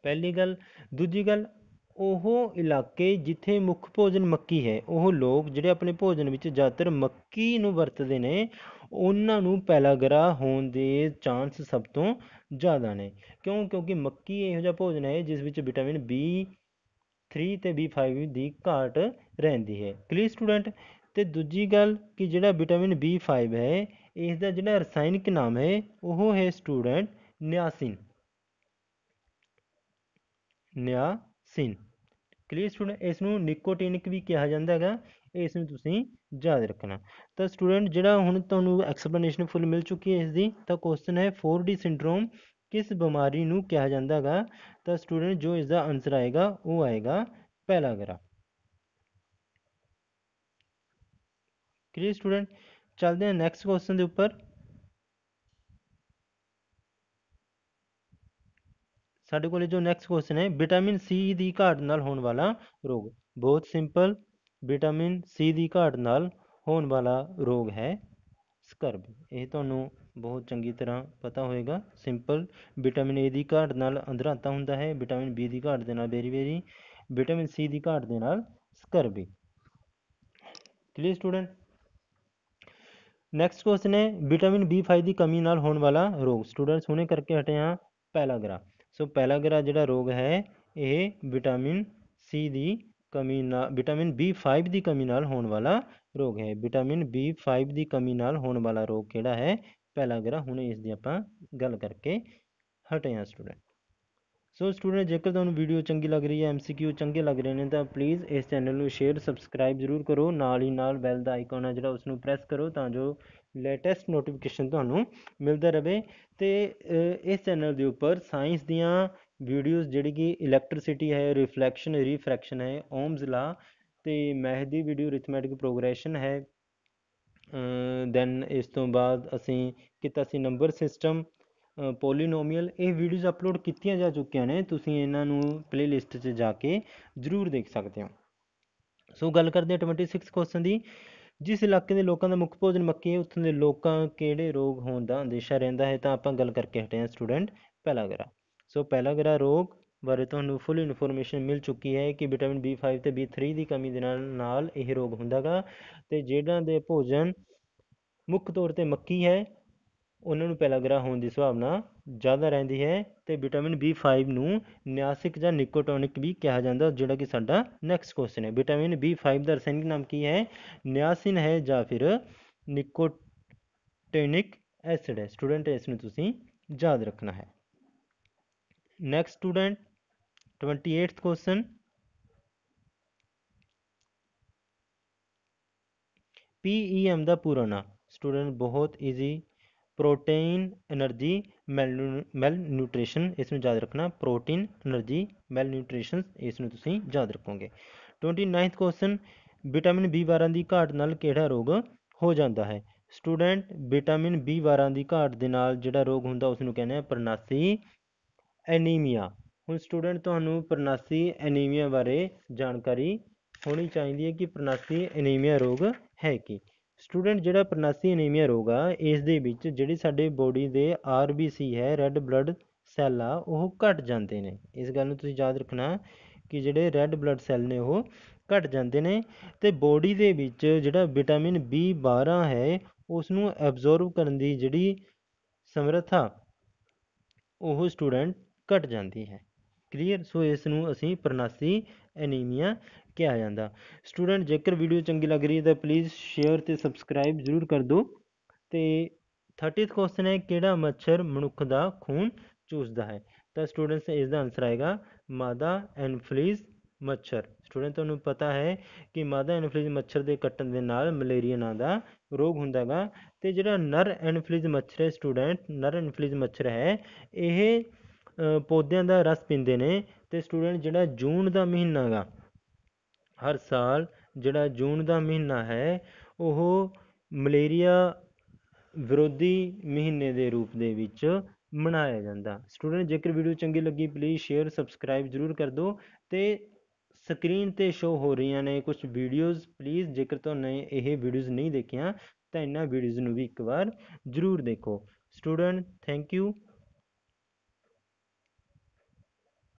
ਪਹਿਲੀ ਗੱਲ ਦੂਜੀ ਗੱਲ ਉਹ ਇਲਾਕੇ ਜਿੱਥੇ ਮੁੱਖ ਭੋਜਨ ਮੱਕੀ ਹੈ ਉਹ ਲੋਕ ਜਿਹੜੇ ਆਪਣੇ ਭੋਜਨ ਵਿੱਚ ਜ਼ਿਆਦਾਤਰ ਮੱਕੀ ਨੂੰ ਵਰਤਦੇ ਨੇ ਉਹਨਾਂ ਨੂੰ ਪੈਲਾਗਰਾ ਹੋਣ ਦੇ ਚਾਂਸ ਸਭ ਤੋਂ ਜ਼ਿਆਦਾ ਨੇ ਕਿਉਂ ਕਿਉਂਕਿ ਮੱਕੀ ਇਹੋ ਜਿਹਾ ਭੋਜਨ ਹੈ ਜਿਸ ਵਿੱਚ ਵਿਟਾਮਿਨ B 3 ਤੇ B5 ਦੀ ਘਾਟ ਰਹਿੰਦੀ ਹੈ ਕਲੀਅਰ ਸਟੂਡੈਂਟ ਤੇ ਦੂਜੀ ਗੱਲ ਕਿ ਜਿਹੜਾ ਵਿਟਾਮਿਨ B5 ਹੈ ਇਸ ਦਾ ਜਿਹੜਾ ਰਸਾਇਣਿਕ ਨਾਮ ਹੈ ਉਹ ਹੈ student niacin niacin clear student ਇਸ ਨੂੰ ਨਿਕੋਟਿਨਿਕ ਵੀ ਕਿਹਾ ਜਾਂਦਾ ਹੈਗਾ ਇਸ ਨੂੰ ਤੁਸੀਂ ਯਾਦ ਰੱਖਣਾ ਤਾਂ ਸਟੂਡੈਂਟ ਜਿਹੜਾ ਹੁਣ ਤੁਹਾਨੂੰ ਐਕਸਪਲੇਨੇਸ਼ਨ ਫੁੱਲ ਮਿਲ ਚੁੱਕੀ ਹੈ ਇਸ ਦੀ ਤਾਂ ਕੁਐਸਚਨ ਹੈ 4D ਸਿੰਡਰੋਮ ਕਿਸ ਬਿਮਾਰੀ ਨੂੰ ਕਿਹਾ ਜਾਂਦਾ ਹੈਗਾ ਤਾਂ ਸਟੂਡੈਂਟ ਜੋ ਇਸ ਦਾ ਆਨਸਰ ਆਏਗਾ ਉਹ ਆਏਗਾ ਪੈਲਾਗਰਾ ਕਲੀਅਰ ਸਟੂਡੈਂਟ ਚਲਦੇ ਹਾਂ ਨੈਕਸਟ ਕੁਐਸਚਨ ਦੇ ਉੱਪਰ साढ़े को जो नैक्सट क्वेश्चन है विटामिन सी की घाट न होने वाला रोग बहुत सिंपल विटामिन सी की घाट न होने वाला रोग है स्कर्ब यह थोन बहुत चंकी तरह पता होएगा सिंपल विटामिन ए की घाट न अंधराता होंगे है विटामिन बी की घाट के वेरी वेरी विटामिन सी की घाट के scurvy clear student next question है विटामिन बी फाइव की कमी न होने वाला रोग स्टूडेंट्स हमने करके हटे हैं पैराग्राफ ਸੋ ਪਹਿਲਾ ਜਿਹੜਾ ਰੋਗ ਹੈ ਇਹ ਵਿਟਾਮਿਨ ਸੀ ਦੀ ਕਮੀ ਨਾਲ ਵਿਟਾਮਿਨ B5 ਦੀ ਕਮੀ ਨਾਲ ਹੋਣ ਵਾਲਾ ਰੋਗ ਹੈ ਵਿਟਾਮਿਨ B5 ਦੀ ਕਮੀ ਨਾਲ ਹੋਣ ਵਾਲਾ ਰੋਗ ਕਿਹੜਾ ਹੈ ਪਹਿਲਾ ਹੁਣ ਇਸ ਦੀ ਆਪਾਂ ਗੱਲ ਕਰਕੇ ਹਟੇ ਹਾਂ ਸਟੂਡੈਂਟ ਸੋ ਸਟੂਡੈਂਟ ਜੇਕਰ ਤੁਹਾਨੂੰ ਵੀਡੀਓ ਚੰਗੀ ਲੱਗ ਰਹੀ ਹੈ ਐਮਸੀਕਿਊ ਚੰਗੇ ਲੱਗ ਰਹੇ ਨੇ ਤਾਂ ਪਲੀਜ਼ ਇਸ ਚੈਨਲ ਨੂੰ ਸ਼ੇਅਰ ਸਬਸਕ੍ਰਾਈਬ ਜ਼ਰੂਰ ਕਰੋ ਨਾਲ ਹੀ ਨਾਲ ਬੈਲ ਦਾ ਆਈਕਨ ਹੈ ਜਿਹੜਾ ਉਸ ਨੂੰ ਪ੍ਰੈਸ ਕਰੋ ਤਾਂ ਜੋ ਲੇਟੈਸਟ ਨੋਟੀਫਿਕੇਸ਼ਨ ਤੁਹਾਨੂੰ ਮਿਲਦਾ ਰਹੇ ਤੇ ਇਸ ਚੈਨਲ ਦੇ ਉੱਪਰ ਸਾਇੰਸ ਦੀਆਂ ਵੀਡੀਓਜ਼ ਜਿਹੜੀ ਕਿ ਇਲੈਕਟ੍ਰਿਸਿਟੀ ਹੈ ਰਿਫਲੈਕਸ਼ਨ ਰੀਫ੍ਰੈਕਸ਼ਨ ਹੈ ਓਮਸ ਲਾ ਤੇ ਮੈਥ ਦੀ ਵੀਡੀਓ ਰਿਥਮੈਟਿਕ ਪ੍ਰੋਗਰੈਸ਼ਨ ਹੈ ਦੈਨ ਇਸ ਤੋਂ ਬਾਅਦ ਅਸੀਂ ਕੀਤਾ ਸੀ ਨੰਬਰ ਸਿਸਟਮ ਪੋਲੀਨੋਮੀਅਲ ਇਹ ਵੀਡੀਓਜ਼ ਅਪਲੋਡ ਕੀਤੀਆਂ ਜਾ ਚੁੱਕੀਆਂ ਨੇ ਤੁਸੀਂ ਇਹਨਾਂ ਨੂੰ ਪਲੇਲਿਸਟ 'ਚ ਜਾ ਕੇ ਜ਼ਰੂਰ ਦੇਖ ਸਕਦੇ ਹੋ ਸੋ ਗੱਲ ਕਰਦੇ ਹਾਂ 26 ਕੁਐਸਚਨ ਦੀ ਜਿਸ ਇਲਾਕੇ ਦੇ ਲੋਕਾਂ ਦਾ ਮੁੱਖ ਭੋਜਨ ਮੱਕੀ ਹੈ ਉੱਥੋਂ ਦੇ ਲੋਕਾਂ ਕਿਹੜੇ ਰੋਗ ਹੋਣ ਦਾ ਅੰਦੇਸ਼ਾ ਰਹਿੰਦਾ ਹੈ ਤਾਂ ਆਪਾਂ ਗੱਲ ਕਰਕੇ ਹਟੇ ਹਾਂ ਸਟੂਡੈਂਟ ਪੈਲਾਗਰਾ ਸੋ ਪੈਲਾਗਰਾ ਰੋਗ ਬਾਰੇ ਤੁਹਾਨੂੰ ਫੁੱਲ ਇਨਫੋਰਮੇਸ਼ਨ ਮਿਲ ਚੁੱਕੀ ਹੈ ਕਿ ਵਿਟਾਮਿਨ B5 ਤੇ B3 ਦੀ ਕਮੀ ਦੇ ਨਾਲ ਨਾਲ ਇਹ ਰੋਗ ਹੁੰਦਾਗਾ ਤੇ ਜਿਹੜਾ ਦੇ ਭੋਜਨ ਮੁੱਖ ਤੌਰ ਤੇ ਮੱਕੀ ਹੈ ਉਹਨਾਂ ਨੂੰ ਪੈਲਾਗਰਾ ਹੋਣ ਦੀ ਸੰਭਾਵਨਾ ਜ਼ਿਆਦਾ ਰਹਿੰਦੀ ਹੈ ਤੇ ਵਿਟਾਮਿਨ B5 ਨੂੰ ਨਿਆਸਿਕ ਜਾਂ ਨਿਕੋਟੋਨਿਕ ਵੀ ਕਿਹਾ ਜਾਂਦਾ ਜਿਹੜਾ ਕਿ ਸਾਡਾ ਨੈਕਸਟ ਕੁਐਸਚਨ ਹੈ ਵਿਟਾਮਿਨ B5 ਦਾ ਰਸਾਇਣਿਕ ਨਾਮ ਕੀ ਹੈ ਨਿਆਸਿਨ ਹੈ ਜਾਂ ਫਿਰ ਨਿਕੋਟੇਨਿਕ ਐਸਿਡ ਹੈ ਸਟੂਡੈਂਟ ਇਸ ਨੂੰ ਤੁਸੀਂ ਯਾਦ ਰੱਖਣਾ ਹੈ next student 28th question PEM ਦਾ ਪੂਰਾ ਨਾਮ ਸਟੂਡੈਂਟ ਬਹੁਤ easy protein energy malnutrition ਇਸ ਨੂੰ ਯਾਦ ਰੱਖਣਾ ਪ੍ਰੋਟੀਨ એનર્ਜੀ ਮੈਲ ਨਿਊਟ੍ਰੀਸ਼ਨ ਇਸ ਨੂੰ ਤੁਸੀਂ ਯਾਦ ਰੱਖੋਗੇ 29th ਕੁਐਸਚਨ ਵਿਟਾਮਿਨ B12 ਦੀ ਘਾਟ ਨਾਲ ਕਿਹੜਾ ਰੋਗ ਹੋ ਜਾਂਦਾ ਹੈ ਸਟੂਡੈਂਟ ਵਿਟਾਮਿਨ B12 ਦੀ ਘਾਟ ਦੇ ਨਾਲ ਜਿਹੜਾ ਰੋਗ ਹੁੰਦਾ ਉਸ ਨੂੰ ਕਹਿੰਦੇ ਆ ਪ੍ਰਨਾਸੀ ਐਨੀਮੀਆ ਹੁਣ ਸਟੂਡੈਂਟ ਤੁਹਾਨੂੰ ਪ੍ਰਨਾਸੀ ਐਨੀਮੀਆ ਬਾਰੇ ਜਾਣਕਾਰੀ ਹੋਣੀ ਚਾਹੀਦੀ ਹੈ ਕਿ ਪ੍ਰਨਾਸੀ ਐਨੀਮੀਆ ਰੋਗ ਹੈ ਕੀ ਸਟੂਡੈਂਟ ਜਿਹੜਾ ਪ੍ਰਨਾਸੀ ਅਨੀਮੀਆ ਰੋਗ ਆ ਇਸ ਦੇ ਵਿੱਚ ਜਿਹੜੀ ਸਾਡੇ body they are B C ਹੈ ਰੈੱਡ ਬਲੱਡ ਸੈੱਲ ਆ ਉਹ ਘਟ ਜਾਂਦੇ ਨੇ ਇਸ ਗੱਲ ਨੂੰ ਤੁਸੀਂ ਯਾਦ ਰੱਖਣਾ ਕਿ ਜਿਹੜੇ ਰੈੱਡ ਬਲੱਡ ਸੈੱਲ ਨੇ ਉਹ ਘਟ ਜਾਂਦੇ ਨੇ ਤੇ ਬੋਡੀ ਦੇ ਵਿੱਚ ਜਿਹੜਾ ਵਿਟਾਮਿਨ B12 ਹੈ ਉਸ ਨੂੰ ਐਬਜ਼ੋਰਬ ਕਰਨ ਦੀ ਜਿਹੜੀ ਸਮਰੱਥਾ ਉਹ ਸਟੂਡੈਂਟ ਘਟ ਜਾਂਦੀ ਹੈ ਕਲੀਅਰ ਸੋ ਇਸ ਨੂੰ ਅਸੀਂ ਪ੍ਰਨਾਸੀ ਐਨੀਮੀਆ ਕੇ ਆ ਜਾਂਦਾ ਸਟੂਡੈਂਟ ਜੇਕਰ ਵੀਡੀਓ ਚੰਗੀ ਲੱਗ ਰਹੀ ਹੈ ਤਾਂ ਪਲੀਜ਼ ਸ਼ੇਅਰ ਅਤੇ ਸਬਸਕ੍ਰਾਈਬ ਜ਼ਰੂਰ ਕਰ ਦਿਓ ਅਤੇ 30th ਕੁਐਸਚਨ ਹੈ ਕਿਹੜਾ ਮੱਛਰ ਮਨੁੱਖ ਦਾ ਖੂਨ ਚੂਸਦਾ ਹੈ ਤਾਂ ਸਟੂਡੈਂਟਸ ਇਸ ਦਾ ਆਨਸਰ ਆਏਗਾ ਮਾਦਾ ਐਨਫਲੀਜ਼ ਮੱਛਰ ਸਟੂਡੈਂਟ ਤੁਹਾਨੂੰ ਪਤਾ ਹੈ ਕਿ ਮਾਦਾ ਐਨਫਲੀਜ਼ ਮੱਛਰ ਦੇ ਕੱਟਣ ਦੇ ਨਾਲ ਮਲੇਰੀਆ ਨਾਂ ਦਾ ਰੋਗ ਹੁੰਦਾਗਾ ਤੇ ਜਿਹੜਾ ਨਰ ਐਨਫਲੀਜ਼ ਮੱਛਰ ਹੈ ਸਟੂਡੈਂਟ ਨਰ ਐਨਫਲੀਜ਼ ਮੱਛਰ ਹੈ ਇਹ ਪੌਦਿਆਂ ਦਾ ਰਸ ਪੀਂਦੇ ਨੇ ਤੇ ਸਟੂਡੈਂਟ ਜਿਹੜਾ ਜੂਨ ਦਾ ਮਹੀਨਾਗਾ ਹਰ ਸਾਲ ਜਿਹੜਾ ਜੂਨ ਦਾ ਮਹੀਨਾ ਹੈ ਉਹ ਮਲੇਰੀਆ ਵਿਰੋਧੀ ਮਹੀਨੇ ਦੇ ਰੂਪ ਦੇ ਵਿੱਚ ਮਨਾਇਆ ਜਾਂਦਾ ਸਟੂਡੈਂਟ ਜੇਕਰ ਵੀਡੀਓ ਚੰਗੀ ਲੱਗੀ ਪਲੀਜ਼ ਸ਼ੇਅਰ ਸਬਸਕ੍ਰਾਈਬ ਜ਼ਰੂਰ ਕਰ ਦਿਓ ਅਤੇ ਸਕਰੀਨ ਤੇ ਸ਼ੋ ਹੋ ਰਹੀਆਂ ਨੇ ਕੁਝ ਵੀਡੀਓਜ਼ ਪਲੀਜ਼ ਜੇਕਰ ਤੁਹਾਨੂੰ ਇਹ ਵੀਡੀਓਜ਼ ਨਹੀਂ ਦੇਖੀਆਂ ਤਾਂ ਇਹਨਾਂ ਵੀਡੀਓਜ਼ ਨੂੰ ਵੀ ਇੱਕ ਵਾਰ ਜ਼ਰੂਰ ਦੇਖੋ ਸਟੂਡੈਂਟ ਥੈਂਕ ਯੂ